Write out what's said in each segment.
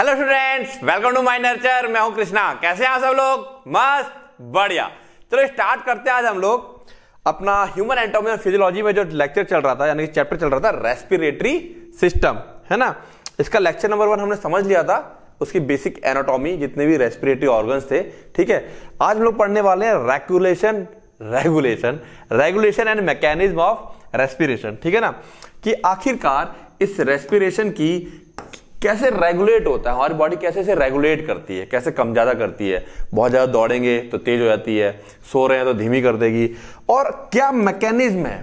Hello students welcome to my nurture मैं हूं कृष्णा कैसे हैं सब लोग मस्त बढ़िया चलो स्टार्ट करते हैं आज हम लोग अपना ह्यूमन एंटोमी और फिजियोलॉजी में जो लेक्चर चल रहा था यानी कि चैप्टर चल रहा था रेस्पिरेटरी सिस्टम है ना इसका लेक्चर नंबर वन हमने समझ लिया था उसकी बेसिक एनाटॉमी जितने भी रेस्पिरेटरी ऑर्गन्स थे ठीक है आज हम लोग पढ़ने वाले हैं regulation regulation regulation and mechanism of respiration ठीक है ना कि आखिरकार इस रेस्पिरेशन की कैसे रेगुलेट होता है हमारी बॉडी कैसे इसे रेगुलेट करती है कैसे कम ज़्यादा करती है बहुत ज़्यादा दौड़ेंगे तो तेज़ हो जाती है सो रहे हैं तो धीमी कर देगी और क्या मैकेनिज्म है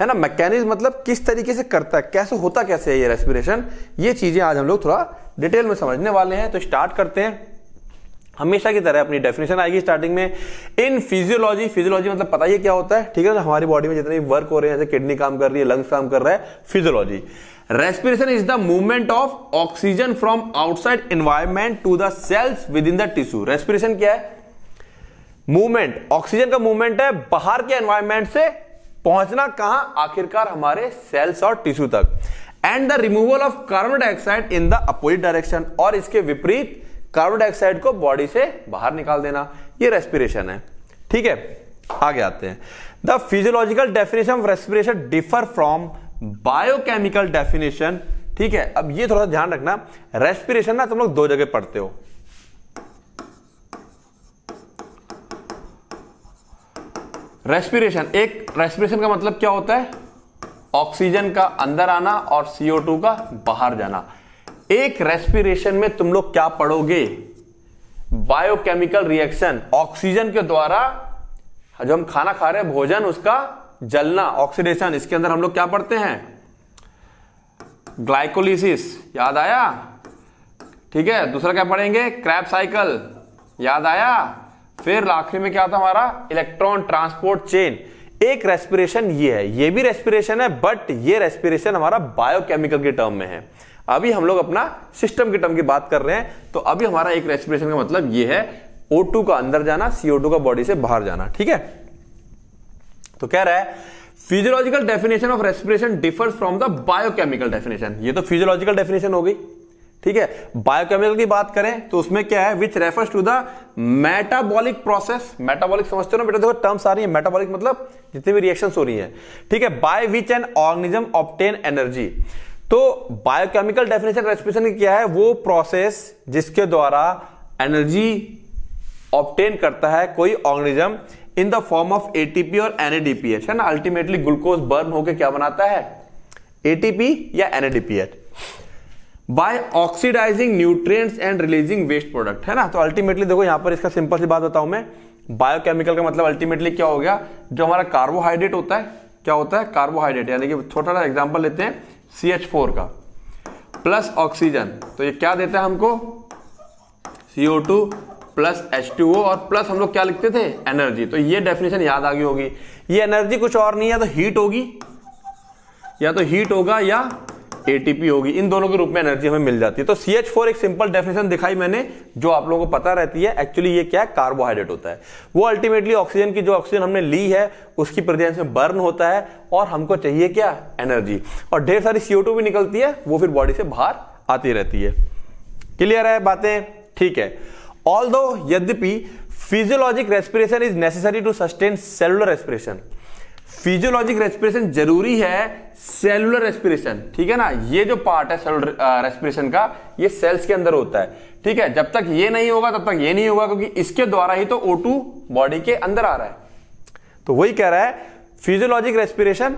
है ना मैकेनिज्म मतलब किस तरीके से करता है कैसे होता कैसे है ये रेस्पिरेशन ये चीज़ें आज हम लोग थोड़ा डिटेल में समझने वाले हैं तो स्टार्ट करते हैं हमेशा की तरह अपनी डेफिनेशन आएगी स्टार्टिंग में इन फिजियोलॉजी फिजियोलॉजी मतलब पता ही क्या होता है ठीक है ना हमारी बॉडी में जितने भी वर्क हो रहे हैं जैसे किडनी काम कर रही है लंग्स काम कर रहा है physiology respiration is the movement of oxygen from outside environment to the cells within the tissue respiration क्या है मूवमेंट ऑक्सीजन का मूवमेंट है बाहर के एनवायरमेंट से पहुंचना कहां आखिरकार हमारे सेल्स और टिश्यू तक and the removal of carbon dioxide in the opposite direction और इसके विपरीत कार्बन डाइऑक्साइड को बॉडी से बाहर निकाल देना ये रेस्पिरेशन है ठीक है आगे आते हैं the physiological definition of respiration differ from biochemical definition ठीक है अब ये थोड़ा ध्यान रखना रेस्पिरेशन ना तुम लोग दो जगह पढ़ते हो रेस्पिरेशन एक रेस्पिरेशन का मतलब क्या होता है ऑक्सीजन का अंदर आना और CO2 का बाहर जाना एक रेस्पिरेशन में तुम लोग क्या पढ़ोगे बायोकेमिकल रिएक्शन ऑक्सीजन के द्वारा जो हम खाना खा रहे हैं भोजन उसका जलना ऑक्सीडेशन इसके अंदर हम लोग क्या पढ़ते हैं ग्लाइकोलिसिस याद आया ठीक है दूसरा क्या पढ़ेंगे क्रैप साइकिल याद आया फिर आखिरी में क्या था हमारा इलेक्ट्रॉन ट्रांसपोर्ट चेन एक रेस्पिरेशन ये है ये भी रेस्पिरेशन है बट ये रेस्पिरेशन हमारा बायोकेमिकल के टर्म में है अभी हम लोग अपना सिस्टम के टर्म की बात कर रहे हैं तो अभी हमारा एक रेस्पिरेशन का मतलब ये है O2 का अंदर जाना CO2 का बॉडी से बाहर जाना ठीक है तो कह रहा है physiological definition of respiration differs from the biochemical definition ये तो फिजियोलॉजिकल डेफिनेशन हो गई ठीक है बायोकेमिकल की बात करें तो उसमें क्या है which refers to the metabolic process metabolic समझते हो ना बेटा देखो टर्म्स आ रही है मेटाबॉलिक मतलब जितनी भी रिएक्शन हो रही है ठीक है by which an organism obtain energy तो बायोकेमिकल डेफिनेशन रेस्पिरेशन क्या है वो प्रोसेस जिसके द्वारा एनर्जी ऑप्टेन करता है कोई organism in the form of ATP और एनएडीपीएच है ना अल्टीमेटली ग्लूकोज बर्न होकर क्या बनाता है एटीपी या NADPH by oxidising nutrients and releasing waste product है ना तो अल्टीमेटली देखो यहां पर इसका सिंपल सी बात बताऊं मैं बायोकेमिकल का मतलब अल्टीमेटली क्या हो गया जो हमारा कार्बोहाइड्रेट होता है क्या होता है कार्बोहाइड्रेट यानी कि छोटा सा एग्जाम्पल लेते हैं सी एच फोर का प्लस ऑक्सीजन तो ये क्या देता है हमको CO2 plus H two O और प्लस हम लोग क्या लिखते थे एनर्जी तो ये डेफिनेशन याद आ गई होगी ये एनर्जी कुछ और नहीं है तो हीट होगी या तो हीट होगा या एटीपी होगी इन दोनों के रूप में एनर्जी हमें मिल जाती है तो सी एच फोर एक सिंपल डेफिनेशन दिखाई मैंने जो आप लोगों को पता रहती है एक्चुअली ये क्या है कार्बोहाइड्रेट होता है वो अल्टीमेटली ऑक्सीजन की जो ऑक्सीजन हमने ली है उसकी प्रेजेंस में बर्न होता है और हमको चाहिए क्या एनर्जी और ढेर सारी सीओ भी निकलती है वो फिर बॉडी से बाहर आती रहती है क्लियर है बातें ठीक है ऑल दो यद्यपि physiologic respiration is necessary to sustain cellular respiration physiologic respiration जरूरी है सेलुलर रेस्पिरेशन ठीक है ना ये जो पार्ट है सेलुलर रेस्पिरेशन uh, का ये सेल्स के अंदर होता है ठीक है जब तक ये नहीं होगा तब तक ये नहीं होगा क्योंकि इसके द्वारा ही तो O2 बॉडी के अंदर आ रहा है तो वही कह रहा है फिजियोलॉजिक रेस्पिरेशन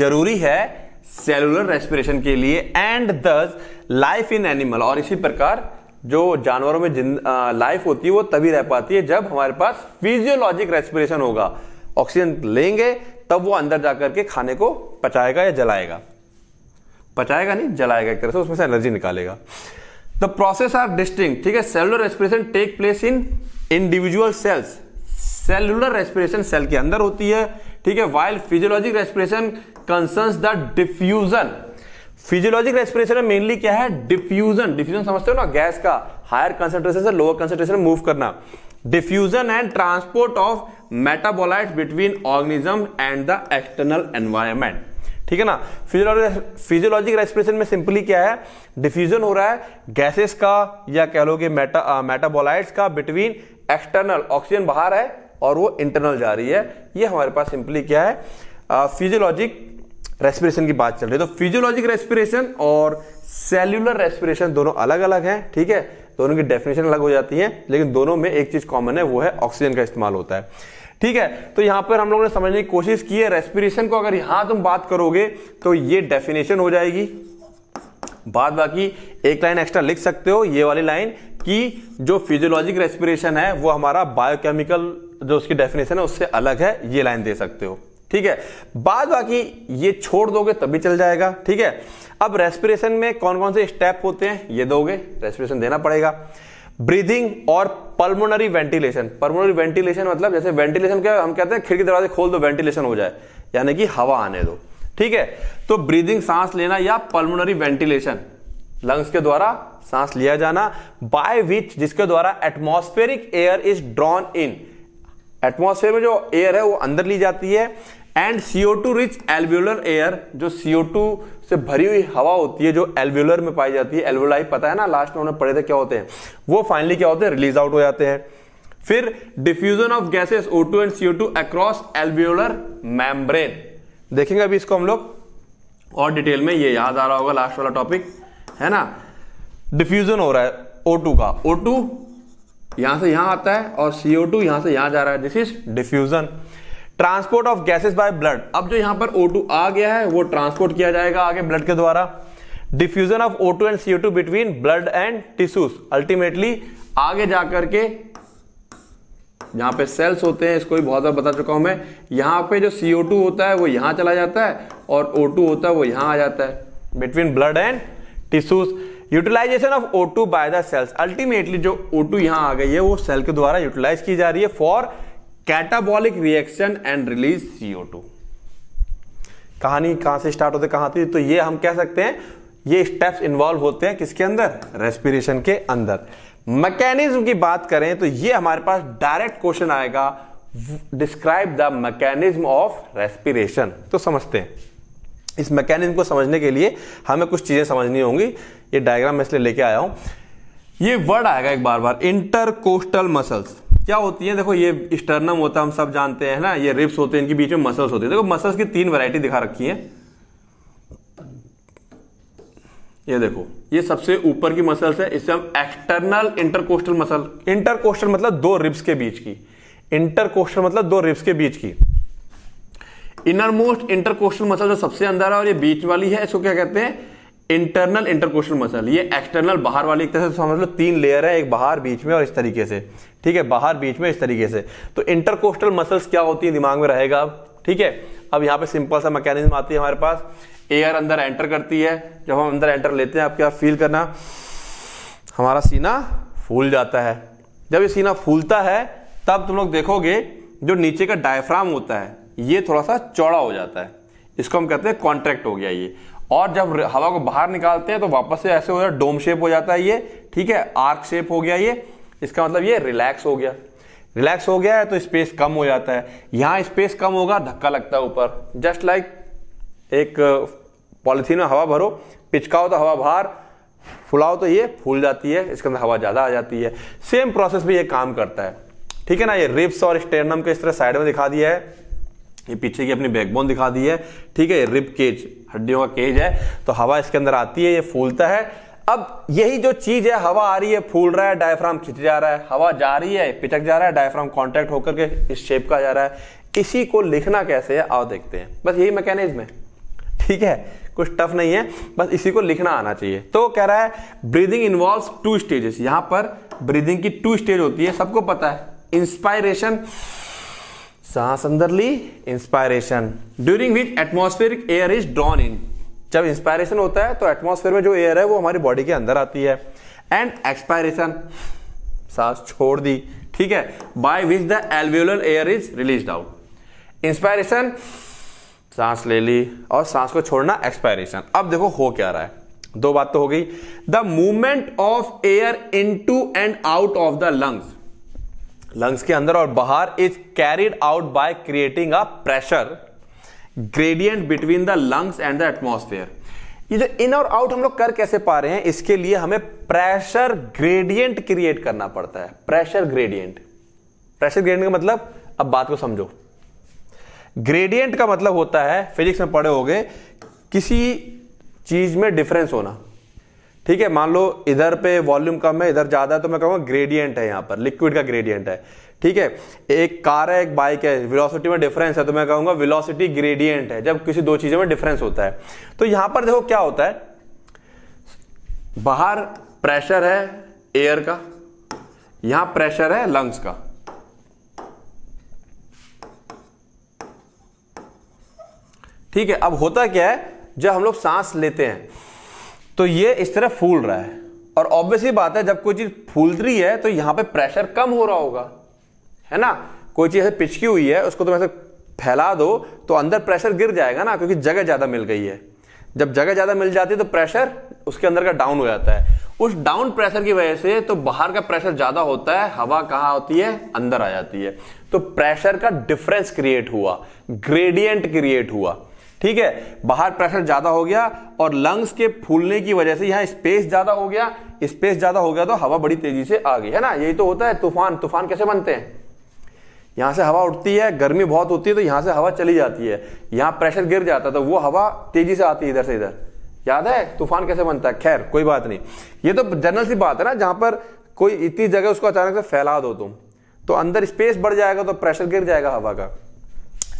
जरूरी है सेलुलर रेस्पिरेशन के लिए एंड दस लाइफ इन एनिमल और इसी प्रकार जो जानवरों में लाइफ होती है वो तभी रह पाती है जब हमारे पास फिजियोलॉजिक रेस्पिरेशन होगा ऑक्सीजन लेंगे तब वो अंदर जाकर के खाने को पचाएगा या जलाएगा पचाएगा नहीं जलाएगा एक तरह से उसमें से एनर्जी निकालेगा द प्रोसेस आर डिस्टिंग ठीक है cellular respiration take place in individual cells cellular respiration cell के अंदर होती है ठीक है while physiologic respiration concerns the diffusion physiologic respiration में मेनली क्या है डिफ्यूजन डिफ्यूजन समझते हो ना गैस का हायर कंसेंट्रेशन से लोअर कंसेंट्रेशन में मूव करना diffusion and transport of metabolite between organism and the external environment ठीक है ना फिजियोलॉजिक रेस्पिरेशन में सिंपली क्या है डिफ्यूजन हो रहा है गैसेस का या कह लो कि मेटाबोलाइट्स का बिटवीन एक्सटर्नल ऑक्सीजन बाहर है और वो इंटरनल जा रही है ये हमारे पास सिंपली क्या है फिजियोलॉजिक रेस्पिरेशन की बात चल रही है तो फिजियोलॉजिक रेस्पिरेशन और सेल्यूलर रेस्पिरेशन दोनों अलग अलग हैं ठीक है दोनों की डेफिनेशन अलग हो जाती है लेकिन दोनों में एक चीज कॉमन है वो है ऑक्सीजन का इस्तेमाल होता है ठीक है तो यहां पर हम लोगों ने समझने की कोशिश की है रेस्पिरेशन को अगर यहां तुम बात करोगे तो ये डेफिनेशन हो जाएगी बाद बाकी एक लाइन एक्स्ट्रा लिख सकते हो ये वाली लाइन कि जो फिजियोलॉजिक रेस्पिरेशन है वो हमारा बायोकेमिकल जो उसकी डेफिनेशन है उससे अलग है ये लाइन दे सकते हो ठीक है बाद बाकी ये छोड़ दोगे तभी चल जाएगा ठीक है अब रेस्पिरेशन में कौन कौन से स्टेप होते हैं ये दोगे रेस्पिरेशन देना पड़ेगा ब्रीदिंग और पल्मोनरी वेंटिलेशन पल्मोनरी वेंटिलेशन मतलब जैसे वेंटिलेशन क्या हम कहते हैं खिड़की दरवाजे खोल दो वेंटिलेशन हो जाए यानी कि हवा आने दो ठीक है तो ब्रीदिंग सांस लेना या पल्मोनरी वेंटिलेशन लंग्स के द्वारा सांस लिया जाना बाय विच जिसके द्वारा atmospheric air is drawn in atmosphere में जो एयर है वो अंदर ली जाती है and CO two rich alveolar air जो सीओ टू से भरी हुई हवा होती है जो एल्व्यूलर में पाई जाती है एल्व्यूलाई पता है ना लास्ट में पढ़े थे क्या होते हैं वो फाइनली क्या होते हैं रिलीज आउट हो जाते हैं फिर diffusion of gases to and to across alveolar membrane देखेंगे अभी इसको हम लोग और डिटेल में ये याद आ रहा होगा लास्ट वाला टॉपिक है ना डिफ्यूजन हो रहा है ओ टू का ओ टू यहां से यहां आता है और सीओ टू यहां से यहां जा रहा है this is diffusion transport of gases by blood अब जो यहां पर O2 आ गया है वो ट्रांसपोर्ट किया जाएगा आगे ब्लड के द्वारा diffusion of O2 and CO2 between blood and tissues ultimately आगे जाकर के यहाँ पे सेल्स होते हैं इसको भी बहुत ज्यादा बता चुका हूं मैं यहाँ पे जो CO2 होता है वो यहाँ चला जाता है और O2 होता है वो यहां आ जाता है between blood and tissues utilisation of O2 by the cells ultimately जो O2 यहां आ गई है वो सेल के द्वारा यूटिलाइज की जा रही है for catabolic reaction and release CO two कहानी कहां से स्टार्ट होती कहां थी तो ये हम कह सकते हैं ये स्टेप्स इन्वॉल्व होते हैं किसके अंदर रेस्पिरेशन के अंदर मैकेनिज्म की बात करें तो ये हमारे पास डायरेक्ट क्वेश्चन आएगा describe the mechanism of respiration तो समझते हैं इस मैकेनिज्म को समझने के लिए हमें कुछ चीजें समझनी होंगी ये डायग्राम मैं इसलिए लेके आया हूं ये वर्ड आएगा एक बार बार इंटरकोस्टल मसल्स क्या होती है देखो ये स्टर्नम होता है हम सब जानते हैं ना ये रिप्स होते हैं इनके बीच में मसल्स होते हैं देखो मसल्स की तीन वैरायटी दिखा रखी है ये देखो ये सबसे ऊपर की मसल्स है इससे हम एक्सटर्नल इंटरकोस्टल मसल इंटरकोस्टल मतलब दो रिब्स के बीच की इंटरकोस्टल मतलब दो रिब्स के बीच की इनर मोस्ट इंटरकोस्टल मसल जो सबसे अंदर है और ये बीच वाली है इसको क्या कहते हैं इंटरनल इंटरकोस्टल मसल ये एक्सटर्नल बाहर वाली एक तरह से समझ लो तीन लेयर है एक बाहर बीच में और इस तरीके से ठीक है बाहर बीच में इस तरीके से तो इंटरकोस्टल मसल्स क्या होती है दिमाग में रहेगा अब ठीक है अब यहाँ पे सिंपल सा मैकेनिज्म आती है हमारे पास एयर अंदर एंटर करती है जब हम अंदर एंटर लेते हैं आप क्या फील करना हमारा सीना फूल जाता है जब ये सीना फूलता है तब तुम लोग देखोगे जो नीचे का डायफ्राम होता है ये थोड़ा सा चौड़ा हो जाता है इसको हम कहते हैं कॉन्ट्रैक्ट हो गया ये और जब हवा को बाहर निकालते हैं तो वापस से ऐसे हो जाता है डोम शेप हो जाता है ये ठीक है आर्क शेप हो गया ये इसका मतलब ये रिलैक्स हो गया रिलैक्स हो गया है तो स्पेस कम हो जाता है यहाँ स्पेस कम होगा धक्का लगता है ऊपर जस्ट लाइक एक पॉलिथीन में हवा भरो पिचकाओ तो हवा बाहर फुलाओ तो ये फूल जाती है इसके अंदर हवा ज़्यादा आ जाती है सेम प्रोसेस में ये काम करता है ठीक है ना ये रिब्स और स्टेरनम को इस तरह साइड में दिखा दिया है ये पीछे की अपनी बैकबोन दिखा दी है ठीक है ये रिब केज हड्डियों का केज है तो हवा इसके अंदर आती है ये फूलता है अब यही जो चीज है हवा आ रही है फूल रहा है डायफ्राम खिंच जा रहा है हवा जा रही है पिचक जा रहा है डायफ्राम कॉन्टेक्ट होकर के इस शेप का जा रहा है इसी को लिखना कैसे है आओ देखते हैं बस यही मैकेनिज्म है ठीक है कुछ टफ नहीं है बस इसी को लिखना आना चाहिए तो कह रहा है ब्रीदिंग इन्वॉल्व टू स्टेजेस यहां पर ब्रीदिंग की टू स्टेज होती है सबको पता है इंस्पायरेशन सांस अंदर ली inspiration during which atmospheric air is drawn in जब इंस्पायरेशन होता है तो एटमोसफेयर में जो एयर है वो हमारी बॉडी के अंदर आती है एंड एक्सपायरेशन सांस छोड़ दी ठीक है by which the alveolar air is release out inspiration सांस ले ली और सांस को छोड़ना एक्सपायरेशन अब देखो हो क्या रहा है दो बात तो हो गई the movement of air into and out of the lungs lungs के अंदर और बाहर is carried out by creating a pressure gradient between the lungs and the atmosphere ये जो इन और आउट हम लोग कर कैसे पा रहे हैं इसके लिए हमें प्रेशर ग्रेडियंट क्रिएट करना पड़ता है प्रेशर ग्रेडियंट प्रेशर ग्रेडियंट का मतलब अब बात को समझो ग्रेडियंट का मतलब होता है फिजिक्स में पढ़े होगे किसी चीज में डिफरेंस होना ठीक है मान लो इधर पे वॉल्यूम कम है इधर ज्यादा है तो मैं कहूंगा ग्रेडियंट है यहां पर लिक्विड का ग्रेडियंट है ठीक है एक कार है एक बाइक है विलोसिटी में डिफरेंस है तो मैं कहूंगा विलोसिटी ग्रेडियंट है जब किसी दो चीज़ों में डिफरेंस होता है तो यहां पर देखो क्या होता है बाहर प्रेशर है एयर का यहां प्रेशर है लंग्स का ठीक है अब होता क्या है जब हम लोग सांस लेते हैं तो ये इस तरह फूल रहा है और ऑब्वियसली बात है जब कोई चीज फूल रही है तो यहां पे प्रेशर कम हो रहा होगा है ना कोई चीज़ ऐसे पिचकी हुई है उसको तुम ऐसे फैला दो तो अंदर प्रेशर गिर जाएगा ना क्योंकि जगह ज़्यादा मिल गई है जब जगह ज़्यादा मिल जाती है तो प्रेशर उसके अंदर का डाउन हो जाता है उस डाउन प्रेशर की वजह से तो बाहर का प्रेशर ज़्यादा होता है हवा कहाँ होती है अंदर आ जाती है तो प्रेशर का डिफरेंस क्रिएट हुआ ग्रेडियंट क्रिएट हुआ ठीक है बाहर प्रेशर ज़्यादा हो गया और लंग्स के फूलने की वजह से यहाँ स्पेस ज़्यादा हो गया स्पेस ज़्यादा हो गया तो हवा बड़ी तेज़ी से आ गई है ना यही तो होता है तूफान तूफान कैसे बनते हैं यहाँ से हवा उठती है गर्मी बहुत होती है तो यहाँ से हवा चली जाती है यहाँ प्रेशर गिर जाता है तो वो हवा तेजी से आती है इधर से इधर याद है तूफान कैसे बनता है खैर कोई बात नहीं ये तो जनरल सी बात है ना जहाँ पर कोई इतनी जगह उसको अचानक से फैला दो तुम तो अंदर स्पेस बढ़ जाएगा तो प्रेशर गिर जाएगा हवा का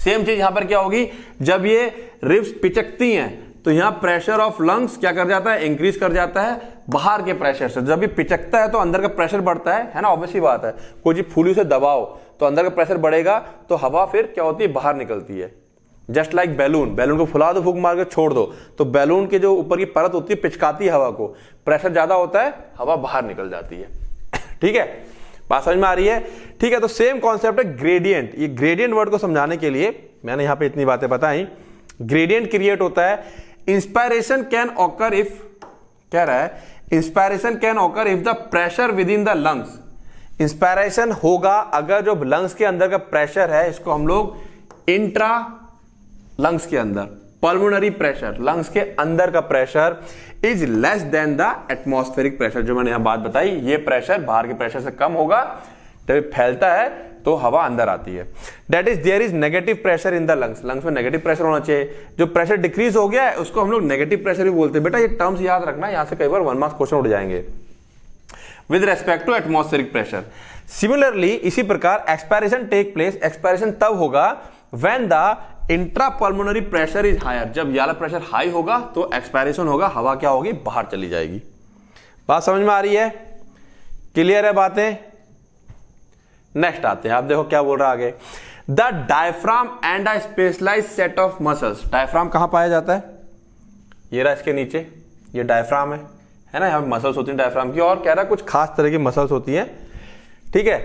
सेम चीज यहाँ पर क्या होगी जब ये रिब्स पिचकती हैं तो यहाँ प्रेशर ऑफ लंग्स क्या कर जाता है इंक्रीज कर जाता है बाहर के प्रेशर से जब ये पिचकता है तो अंदर का प्रेशर बढ़ता है है ना ऑब्वियसली बात है कोई चीज फूली से दबाओ तो अंदर का प्रेशर बढ़ेगा तो हवा फिर क्या होती है बाहर निकलती है जस्ट लाइक बैलून बैलून को फुला दो फूक मार के छोड़ दो तो बैलून के जो ऊपर की परत होती है पिचकाती है हवा को प्रेशर ज़्यादा होता है हवा बाहर निकल जाती है ठीक है बात समझ में आ रही है ठीक है तो सेम कॉन्सेप्ट है ग्रेडियंट ये ग्रेडियंट वर्ड को समझाने के लिए मैंने यहां पे इतनी बातें बताई ग्रेडियंट क्रिएट होता है इंस्पायरेशन कैन ऑकर इफ कह रहा है inspiration can occur if the pressure within the lungs inspiration होगा अगर जो लंग्स के अंदर का प्रेशर है इसको हम लोग इंट्रा लंग्स के अंदर पल्मोनरी प्रेशर लंग्स के अंदर का pressure is less than the atmospheric pressure जो मैंने यहां बात बताई ये प्रेशर बाहर के प्रेशर से कम होगा जब फैलता है तो हवा अंदर आती है that is there is negative pressure in the lungs lungs में नेगेटिव प्रेशर होना चाहिए जो प्रेशर डिक्रीज हो गया है उसको हम लोग नेगेटिव प्रेशर भी बोलते हैं बेटा ये टर्म्स याद रखना यहां से कई बार वन मार्क्स क्वेश्चन उठ जाएंगे with respect to atmospheric pressure similarly इसी प्रकार एक्सपायरेशन टेक प्लेस एक्सपायरेशन तब होगा when the intrapulmonary pressure is higher जब याला प्रेशर हाई होगा तो एक्सपायरेशन होगा हवा क्या होगी बाहर चली जाएगी बात समझ में आ रही है क्लियर है बातें नेक्स्ट आते हैं आप देखो क्या बोल रहा आगे the diaphragm and a specialise set of muscles diaphragm कहां पाया जाता है ये रहा इसके नीचे ये डायफ्राम है है ना यहाँ मसल्स होती हैं डायफ्राम की और कह रहा है कुछ खास तरह की मसल्स होती हैं ठीक है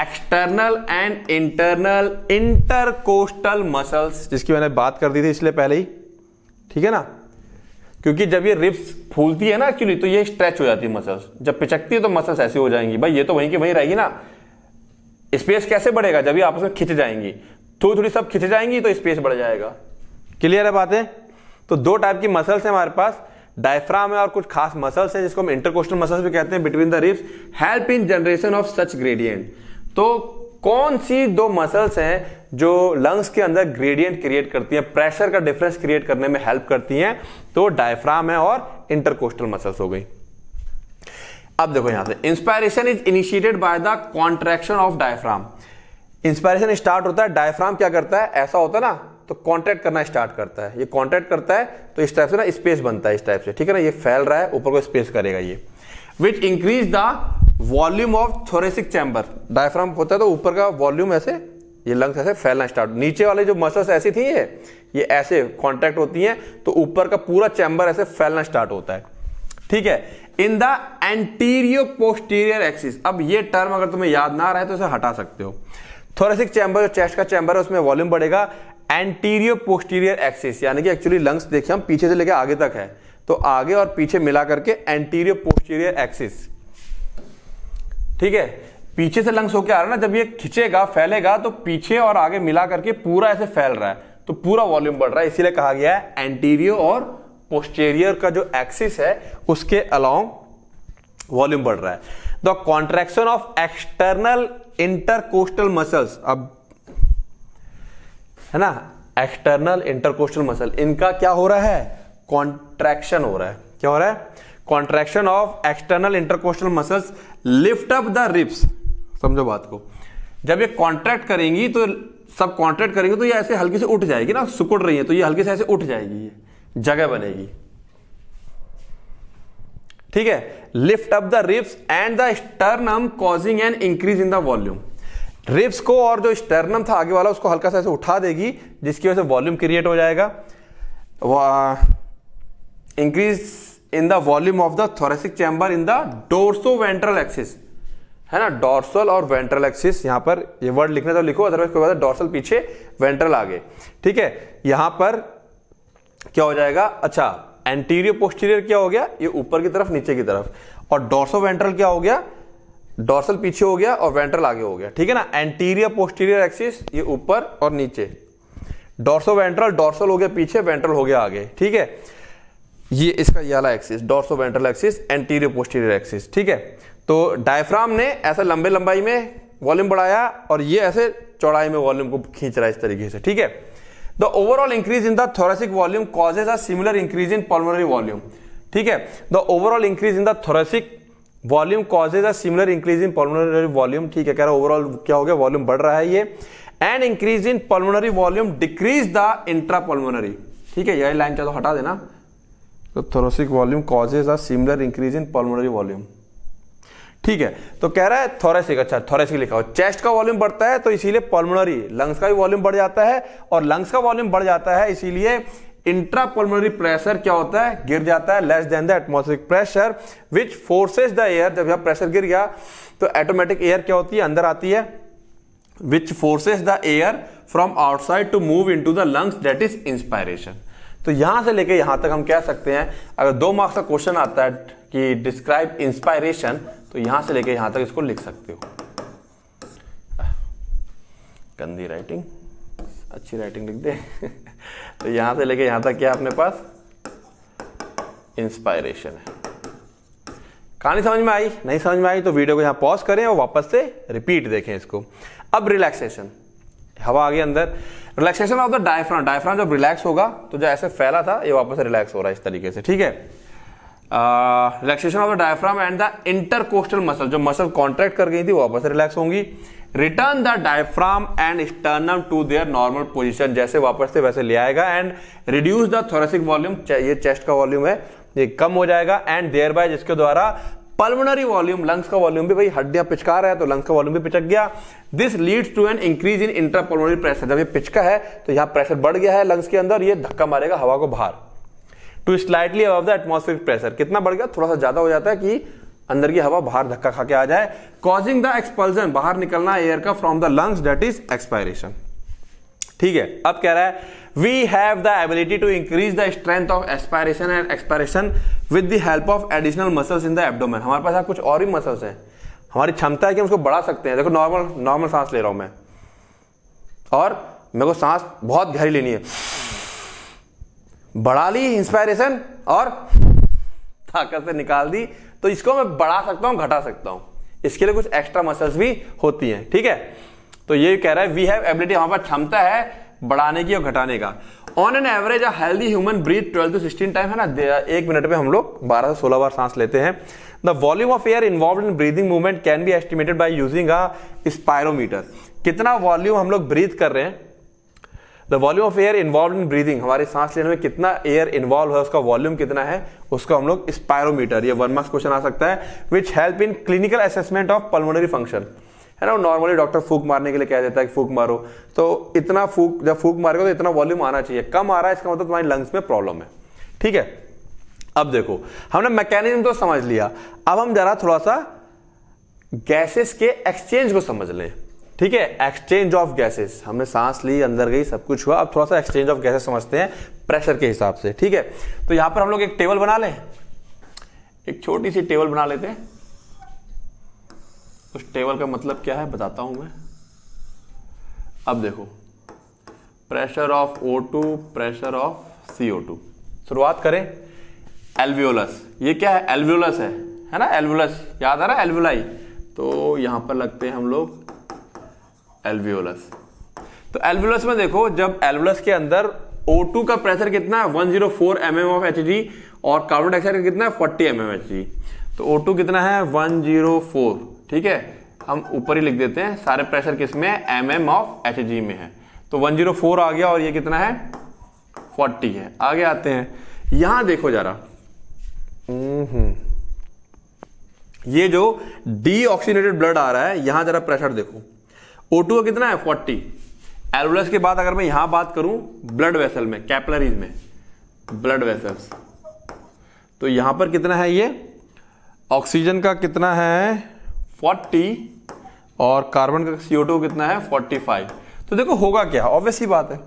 external and internal intercostal muscles जिसकी मैंने बात कर दी थी इसलिए पहले ही ठीक है ना क्योंकि जब ये रिप्स फूलती है ना एक्चुअली तो ये स्ट्रेच हो जाती है मसल्स जब पिचकती है तो मसल्स ऐसी हो जाएंगी भाई ये तो वहीं की वहीं रहेगी ना स्पेस कैसे बढ़ेगा जब ये आपस में खिंच जाएंगी थोड़ी थोड़ी सब खिंच जाएंगी तो स्पेस बढ़ जाएगा क्लियर है बातें तो दो टाइप की मसल्स हैं हमारे पास डायफ्राम है और कुछ खास मसल्स हैं जिसको हम इंटरकोस्टल मसल्स भी कहते हैं between the ribs help in generation of such gradient तो कौन सी दो मसल्स हैं जो लंग्स के अंदर ग्रेडियंट क्रिएट करती हैं प्रेशर का डिफरेंस क्रिएट करने में हेल्प करती हैं तो डायफ्राम है और इंटरकोस्टल मसल्स हो गई अब देखो यहां से inspiration is initiated by the contraction of diaphragm inspiration start होता है डायफ्राम क्या करता है ऐसा होता है ना तो कॉन्ट्रैक्ट करना स्टार्ट करता है ये कॉन्ट्रैक्ट करता है तो इस टाइप से ना स्पेस बनता है इस टाइप से ठीक है ना ये फैल रहा है ऊपर को स्पेस करेगा ये which increase the volume of thoracic chamber diaphragm होता है तो ऊपर का वॉल्यूम ऐसे ये लंग्स ऐसे फैलना स्टार्ट नीचे वाले जो मसल्स ऐसी थी ये ये ऐसे कॉन्ट्रैक्ट होती हैं तो ऊपर का पूरा चैम्बर ऐसे फैलना स्टार्ट होता है ठीक है in the anteroposterior axis अब ये टर्म अगर तुम्हें याद ना रहा है तो इसे हटा सकते हो थोरेसिक चैम्बर जो चेस्ट का चैम्बर है उसमें वॉल्यूम बढ़ेगा एंटीरियर पोस्टीरियर एक्सिस यानी कि एक्चुअली लंग्स देखिए हम पीछे से लेकर आगे तक है तो आगे और पीछे मिला करके एंटीरियर पोस्टीरियर एक्सिस ठीक है पीछे से लंग्स होकर आ रहा है ना जब ये खिंचेगा फैलेगा तो पीछे और आगे मिला करके पूरा ऐसे फैल रहा है तो पूरा वॉल्यूम बढ़ रहा है इसीलिए कहा गया है एंटीरियर और पोस्टेरियर का जो एक्सिस है उसके अलॉन्ग वॉल्यूम बढ़ रहा है the contraction of external intercostal muscles अब है ना एक्सटर्नल इंटरकोस्टल मसल इनका क्या हो रहा है कॉन्ट्रैक्शन हो रहा है क्या हो रहा है contraction of external intercostal muscle lift up the ribs समझो बात को जब ये कॉन्ट्रैक्ट करेंगी तो सब कॉन्ट्रैक्ट करेंगे तो ये ऐसे हल्की से उठ जाएगी ना सुकुड़ रही है तो ये हल्की से ऐसे उठ जाएगी ये जगह बनेगी ठीक है lift up the ribs and the sternum causing an increase in the volume ribs को और जो स्टर्नम था आगे वाला उसको हल्का सा ऐसे उठा देगी जिसकी वजह से वॉल्यूम क्रिएट हो जाएगा increase in the volume of the thoracic chamber in the dorso ventral axis है ना डॉर्सल और वेंट्रल एक्सिस यहां पर ये वर्ड लिखने तो लिखो अदरवाइज कोई बात डॉर्सल पीछे वेंट्रल आगे ठीक है यहां पर क्या हो जाएगा अच्छा एंटीरियर पोस्टीरियर क्या हो गया ये ऊपर की तरफ नीचे की तरफ और डॉर्सो वेंट्रल क्या हो गया डॉर्सल पीछे हो गया और वेंट्रल आगे हो गया ठीक है ना एंटीरियर पोस्टीरियर एक्सिस ये ऊपर और नीचे डॉर्सो वेंट्रल डॉर्सल हो गया पीछे वेंट्रल हो गया आगे ठीक है ये इसका ये वाला axis dorso ventral axis anterior posterior axis ठीक है तो डायफ्राम ने ऐसा लंबे लंबाई में वॉल्यूम बढ़ाया और ये ऐसे चौड़ाई में वॉल्यूम को खींच रहा है इस तरीके से ठीक है the overall increase in the thoracic volume causes a similar increase in pulmonary volume ठीक है the overall increase in the thoracic volume causes a similar increase in pulmonary volume ठीक है कह रहा है ओवरऑल क्या हो गया वॉल्यूम बढ़ रहा है ये and increase in pulmonary volume decrease the intra pulmonary ठीक है यही लाइन चाहे तो हटा देना तो thoracic volume causes a similar increase in pulmonary volume ठीक है तो कह रहा है थोरेसिक अच्छा थोरेसिक लिखा हो चेस्ट का वॉल्यूम बढ़ता है तो इसीलिए पल्मोनरी लंग्स का भी वॉल्यूम बढ़ जाता है और लंग्स का वॉल्यूम बढ़ जाता है इसीलिए इंट्रापोलरी प्रेशर क्या होता है गिर जाता है less than the atmospheric pressure which forces the air जब यहां प्रेशर गिर गया तो एटोमेटिक एयर क्या होती है अंदर आती है which forces the air from outside to move into the lungs that is inspiration तो यहां से लेके यहां तक हम कह सकते हैं अगर दो मार्क्स का क्वेश्चन आता है कि डिस्क्राइब इंस्पायरेशन तो यहां से लेके यहां तक इसको लिख सकते हो गंदी राइटिंग अच्छी राइटिंग लिख दे तो यहां से लेके यहां तक क्या अपने पास इंस्पायरेशन है कहानी समझ में आई नहीं समझ में आई तो वीडियो को यहां पॉज करें और वापस से रिपीट देखें इसको अब रिलैक्सेशन हवा आ गई अंदर relaxation of the diaphragm diaphragm जब रिलैक्स होगा तो जो ऐसे फैला था ये वापस रिलैक्स हो रहा है इस तरीके से ठीक है relaxation of the diaphragm and the intercostal muscle जो मसल कॉन्ट्रैक्ट कर गई थी वापस रिलैक्स होंगी return the diaphragm and sternum to their normal position जैसे वापस से वैसे ले आएगा and reduce the thoracic volume ये चेस्ट का वॉल्यूम है ये कम हो जाएगा एंड देयर बाय जिसके द्वारा पल्मोनरी वॉल्यूम लंग्स का वॉल्यूम भी भाई हड्डियां पिचका रहा है तो लंग्स का वॉल्यूम भी पिचक गया this leads to an increase in intra pressure जब ये पिचका है तो यहां प्रेशर बढ़ गया है लंग्स के अंदर ये धक्का मारेगा हवा को बाहर to slightly above the atmospheric pressure कितना बढ़ गया थोड़ा सा ज्यादा हो जाता है कि अंदर की हवा बाहर धक्का खा के आ जाए कॉजिंग द एक्सपल्जन बाहर निकलना एयर का from the lungs that is expiration ठीक है अब कह रहा है we have the ability to increase the strength of aspiration and expiration with the help of additional muscles in the abdomen हमारे पास कुछ और भी मसल्स हैं हमारी क्षमता है कि हम उसको बढ़ा सकते हैं देखो नॉर्मल नॉर्मल सांस ले रहा हूं मैं और मेरे को सांस बहुत गहरी लेनी है बढ़ा ली इंस्पायरेशन और ताकत से निकाल दी तो इसको मैं बढ़ा सकता हूं घटा सकता हूं इसके लिए कुछ एक्स्ट्रा मसल्स भी होती हैं ठीक है तो ये कह रहा है वी हैव एबिलिटी हमारे पास क्षमता है बढ़ाने की और घटाने का on an average a healthy human breathe twelve to sixteen time है ना एक मिनट में हम लोग बारह से सोलह बार सांस लेते हैं the volume of air involve in breathing movement can be estimated by using a spirometer कितना वॉल्यूम हम लोग ब्रीथ कर रहे हैं the volume of air involve in breathing हमारे सांस लेने में कितना एयर इन्वॉल्व है उसका वॉल्यूम कितना है उसको हम लोग स्पायरोमीटर या वन मार्क्स क्वेश्चन आ सकता है which help in clinical assessment of pulmonary function है ना नॉर्मली डॉक्टर फूक मारने के लिए कह देता है कि फूक मारो तो इतना फूक जब फूक मारेगा तो इतना वॉल्यूम आना चाहिए कम आ रहा है इसका मतलब तुम्हारे लंग्स में प्रॉब्लम है ठीक है अब देखो हमने मैकेनिज्म तो समझ लिया अब हम जरा थोड़ा सा गैसेस के एक्सचेंज को समझ लें ठीक है एक्सचेंज ऑफ गैसेस हमने सांस ली अंदर गई सब कुछ हुआ अब थोड़ा सा एक्सचेंज ऑफ गैसेस समझते हैं प्रेशर के हिसाब से ठीक है तो यहां पर हम लोग एक टेबल बना लें एक छोटी सी टेबल बना लेते हैं उस टेबल का मतलब क्या है बताता हूं मैं अब देखो pressure of O2 pressure of CO2 शुरुआत करें एल्वियोलस ये क्या है एल्वियोलस है है ना एल्वियोलस याद आ रहा है एल्वियोलाई तो यहां पर लगते हैं हम लोग एल्वियोलस तो एल्वियोलस में देखो जब एल्वियोलस के अंदर O2 का प्रेशर कितना है 104 जीरो mm ऑफ Hg और कार्बन डाइऑक्साइड कितना है 40 mm Hg तो O2 कितना है 104 ठीक है हम ऊपर ही लिख देते हैं सारे प्रेशर किस में है एम एम ऑफ एच में है तो 104 आ गया और ये कितना है 40 है आगे आते हैं यहां देखो जरा ये जो डी ऑक्सीनेटेड ब्लड आ रहा है यहां जरा प्रेशर देखो O2 का कितना है फोर्टी एलवुलस के बाद अगर मैं यहां बात करूं ब्लड वेसल में कैपलरीज में ब्लड वेसल्स तो यहां पर कितना है ये ऑक्सीजन का कितना है 40 और कार्बन का सीओ टू कितना है 45 तो देखो होगा क्या ऑब्वियस ही बात है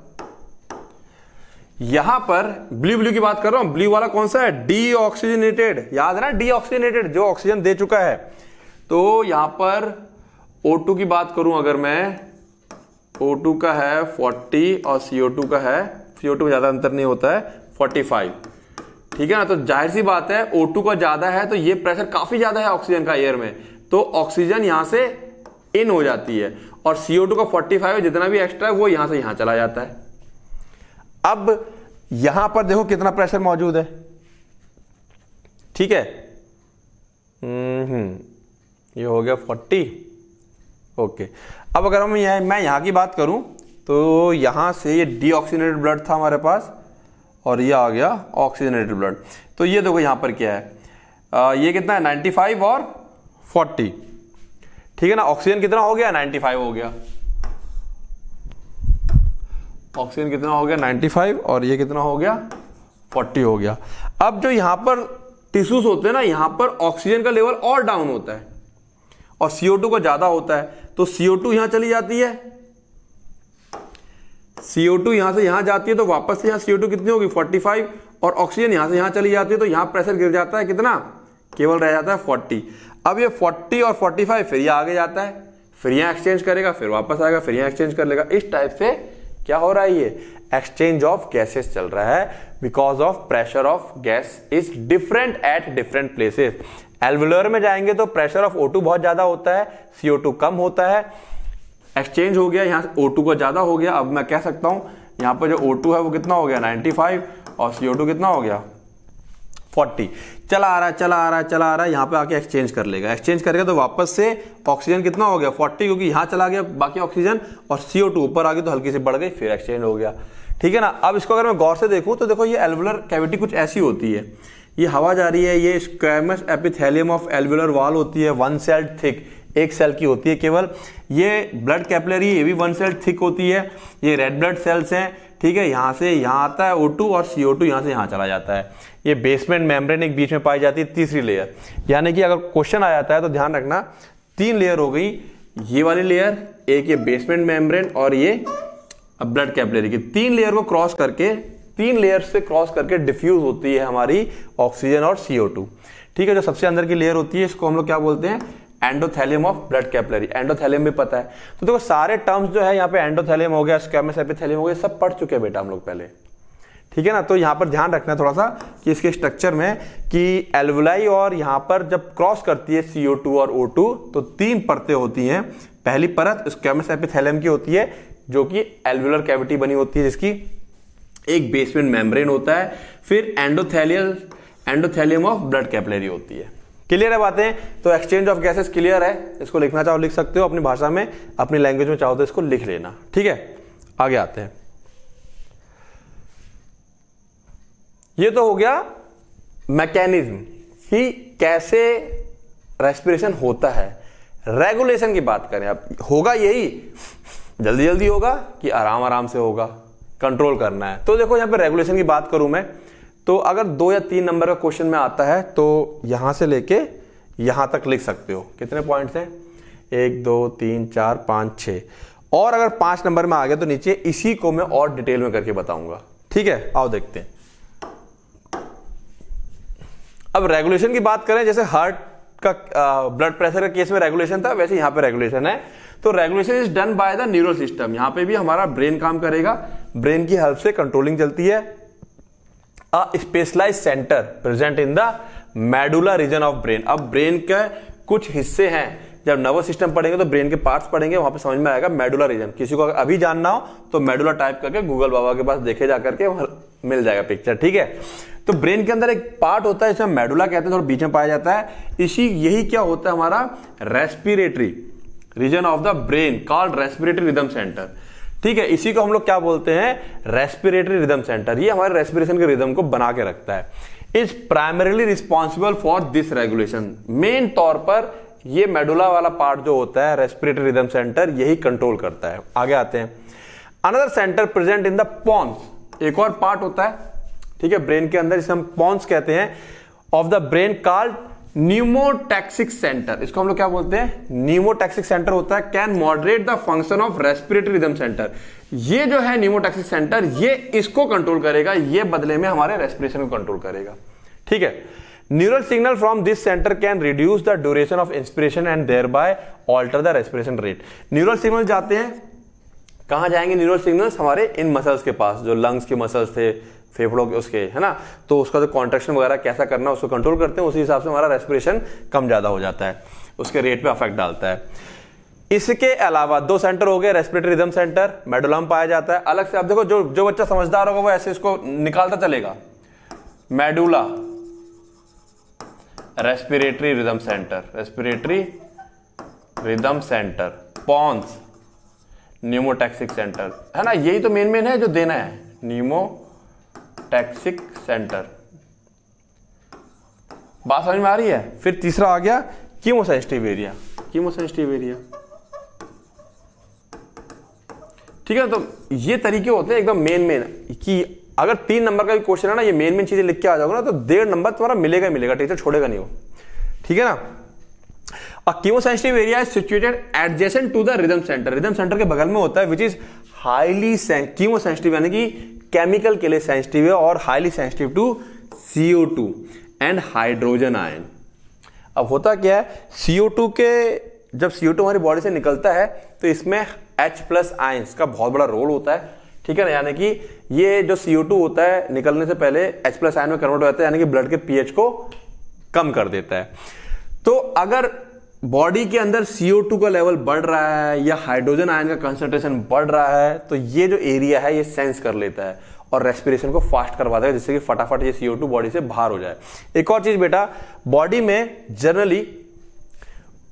यहां पर ब्लू ब्लू की बात कर रहा हूं ब्लू वाला कौन सा है डी ऑक्सीजनेटेड याद है ना डी ऑक्सीजनेटेड जो ऑक्सीजन दे चुका है तो यहां पर O2 की बात करूं अगर मैं O2 का है 40 और CO2 का है CO2 में ज़्यादा अंतर नहीं होता है 45 ठीक है ना तो जाहिर सी बात है O2 का ज़्यादा है तो ये प्रेशर काफ़ी ज़्यादा है ऑक्सीजन का एयर में तो ऑक्सीजन यहां से इन हो जाती है और CO2 का 45 है जितना भी एक्स्ट्रा है वो यहां से यहां चला जाता है अब यहां पर देखो कितना प्रेशर मौजूद है ठीक है हम्म, हम्म. ये हो गया ओके अब अगर हम यहाँ मैं यहाँ की बात करूँ तो यहाँ से ये डीऑक्सीजनेटेड ब्लड था हमारे पास और ये आ गया ऑक्सीजनेटेड ब्लड तो ये देखो यहाँ पर क्या है आ, ये कितना है 95 और 40 ठीक है ना ऑक्सीजन कितना हो गया 95 हो गया ऑक्सीजन कितना हो गया 95 और ये कितना हो गया 40 हो गया अब जो यहाँ पर टिश्यूज होते हैं ना यहाँ पर ऑक्सीजन का लेवल और डाउन होता है और सीओ टू का ज़्यादा होता है तो सीओ टू यहां चली जाती है सीओ टू यहां से यहां जाती है तो वापस से यहां सीओ टू कितनी होगी 45 और ऑक्सीजन यहां से यहां चली जाती है तो यहां प्रेशर गिर जाता है कितना केवल रह जाता है 40 अब ये 40 और 45 फिर ये आगे जाता है फिर यहां एक्सचेंज करेगा फिर वापस आएगा फिर यहां एक्सचेंज कर लेगा इस टाइप से क्या हो रहा है ये एक्सचेंज ऑफ गैसेस चल रहा है because of pressure of gas is different at different places alveolar में जाएंगे तो प्रेशर ऑफ O2 बहुत ज्यादा होता है CO2 कम होता है एक्सचेंज हो गया यहाँ O2 का ज्यादा हो गया अब मैं कह सकता हूं यहां पर जो O2 है वो कितना हो गया 95 और CO2 कितना हो गया 40 चला आ रहा है चला आ रहा है चला आ रहा है यहां पे आके एक्सचेंज कर लेगा एक्सचेंज करेगा तो वापस से ऑक्सीजन कितना हो गया 40 क्योंकि यहां चला गया बाकी ऑक्सीजन और सीओ टू ऊपर आ गई तो हल्की से बढ़ गई फिर एक्सचेंज हो गया ठीक है ना अब इसको अगर मैं गौर से देखूं तो देखो ये एल्वुलर कैविटी कुछ ऐसी होती है ये हवा जा रही है ये squamous epithelium of alveolar wall होती है वन सेल थिक एक सेल की होती है केवल ये ब्लड कैपलरी ये भी वन सेल थिक होती है ये रेड ब्लड सेल्स हैं ठीक है यहाँ से यहाँ आता है ओ और सी ओ यहाँ से यहाँ चला जाता है ये बेसमेंट मेम्ब्रेन एक बीच में पाई जाती है तीसरी लेयर यानी कि अगर क्वेश्चन आ जाता है तो ध्यान रखना तीन लेयर हो गई ये वाली लेयर एक ये बेसमेंट मेम्ब्रेन और ये ब्लड कैपलरी की तीन लेयर को क्रॉस करके तीन लेयर से क्रॉस करके डिफ्यूज होती है हमारी ऑक्सीजन और सीओ ठीक है जो सबसे अंदर की लेयर होती है इसको हम लोग क्या बोलते हैं endothelium of blood capillary endothelium भी पता है तो देखो सारे टर्म्स जो है यहाँ पे एंडोथैलियम हो गया स्कैमस एपिथैलियम हो गया सब पढ़ चुके हैं बेटा हम लोग पहले ठीक है ना तो यहाँ पर ध्यान रखना थोड़ा सा कि इसके स्ट्रक्चर में कि एल्वलाई और यहाँ पर जब क्रॉस करती है सी और ओ तो तीन परतें होती हैं पहली परत स्कैमस एपिथैलियम की होती है जो कि एल्वुलर कैविटी बनी होती है जिसकी एक बेसमेंट मेम्ब्रेन होता है फिर endothelial endothelium of blood capillary होती है क्लियर है बातें तो एक्सचेंज ऑफ गैसेस क्लियर है इसको लिखना चाहो लिख सकते हो अपनी भाषा में अपनी लैंग्वेज में चाहो तो इसको लिख लेना ठीक है आगे आते हैं ये तो हो गया मैकेनिज्म कि कैसे रेस्पिरेशन होता है रेगुलेशन की बात करें अब होगा यही जल्दी जल्दी होगा कि आराम आराम से होगा कंट्रोल करना है तो देखो यहां पर रेगुलेशन की बात करूं मैं तो अगर दो या तीन नंबर का क्वेश्चन में आता है तो यहां से लेके यहां तक लिख सकते हो कितने पॉइंट्स हैं एक दो तीन चार पांच छ और अगर पांच नंबर में आ गया तो नीचे इसी को मैं और डिटेल में करके बताऊंगा ठीक है आओ देखते हैं अब रेगुलेशन की बात करें जैसे हार्ट का ब्लड प्रेशर का केस में रेगुलेशन था वैसे यहां पे रेगुलेशन है तो regulation is done by the neuro system यहां पे भी हमारा ब्रेन काम करेगा ब्रेन की हेल्प से कंट्रोलिंग चलती है a specialize centre present in the medulla region of brain अब ब्रेन के कुछ हिस्से हैं जब नर्वस सिस्टम पढ़ेंगे तो ब्रेन के पार्ट्स पढ़ेंगे वहां पे समझ में आएगा मेडुला रीजन किसी को अभी जानना हो तो मेडुला टाइप करके गूगल बाबा के पास देखे जा करके वहां मिल जाएगा पिक्चर ठीक है तो ब्रेन के अंदर एक पार्ट होता है जिसमें मेडुला कहते हैं थोड़ा बीच में पाया जाता है इसी यही क्या होता है हमारा respiratory region of the brain called respiratory rhythm centre ठीक है इसी को हम लोग क्या बोलते हैं रेस्पिरेटरी रिदम सेंटर ये हमारे रेस्पिरेशन के रिदम को बना के रखता है is primarily responsible for this regulation main तौर पर ये मेडुला वाला पार्ट जो होता है रेस्पिरेटरी रिदम सेंटर यही कंट्रोल करता है आगे आते हैं another centre present in the pons एक और पार्ट होता है ठीक है ब्रेन के अंदर जिसे हम पॉन्स कहते हैं of the brain called pneumotaxic centre इसको हम लोग क्या बोलते हैं न्यूमोटैक्सिक सेंटर होता है can moderate the function of respiratory rhythm centre ये जो है न्यूमोटैक्सिक सेंटर ये इसको कंट्रोल करेगा ये बदले में हमारे रेस्पिरेशन को कंट्रोल करेगा ठीक है neural signal from this centre can reduce the duration of inspiration and thereby alter the respiration rate neural signal जाते हैं कहां जाएंगे न्यूरल सिग्नल्स हमारे इन मसल्स के पास जो लंग्स के मसल्स थे फेफड़ों के उसके है ना तो उसका जो कॉन्ट्रेक्शन वगैरह कैसा करना है उसको कंट्रोल करते हैं उसी हिसाब से हमारा रेस्पिरेशन कम ज़्यादा हो जाता है उसके रेट पे अफेक्ट डालता है इसके अलावा दो सेंटर हो गए रेस्पिरेटरी रिदम सेंटर मेडुलम पाया जाता है अलग से आप देखो जो जो बच्चा समझदार होगा वो ऐसे इसको निकालता चलेगा medulla respiratory rhythm centre respiratory rhythm centre pons pneumotaxic centre है ना यही तो मेन मेन है जो देना है न्यूमो टैक्सिक सेंटर बात समझ में आ रही है फिर तीसरा आ गया कीमोसेंसिटिव एरिया कीमोसेंसिटिव एरिया ठीक है तो ये तरीके होते हैं एकदम मेन मेन कि अगर तीन नंबर का भी क्वेश्चन है ना ये मेन मेन चीजें लिख के आ जाओगे ना तो डेढ़ नंबर तुम्हारा मिलेगा ही मिलेगा टीचर छोड़ेगा नहीं वो ठीक है ना chemosensitive area is situated adjacent to the rhythm centre rhythm centre के बगल में होता है विच इज हाईली कीमोसेंसिटिव यानी कि केमिकल के लिए सेंसिटिव है और highly sensitive to CO two and hydrogen ion अब होता क्या है सीओ टू के जब सीओ टू हमारी बॉडी से निकलता है तो इसमें एच प्लस आयन का बहुत बड़ा रोल होता है ठीक है ना यानी कि ये जो सीओ टू होता है निकलने से पहले एच प्लस आयन में कन्वर्ट हो जाता है यानी कि ब्लड के पीएच को कम कर देता है तो अगर बॉडी के अंदर CO2 का लेवल बढ़ रहा है या हाइड्रोजन आयन का कंसंट्रेशन बढ़ रहा है तो ये जो एरिया है ये सेंस कर लेता है और रेस्पिरेशन को फास्ट करवा देगा जिससे कि फटाफट ये CO2 बॉडी से बाहर हो जाए एक और चीज़ बेटा बॉडी में जनरली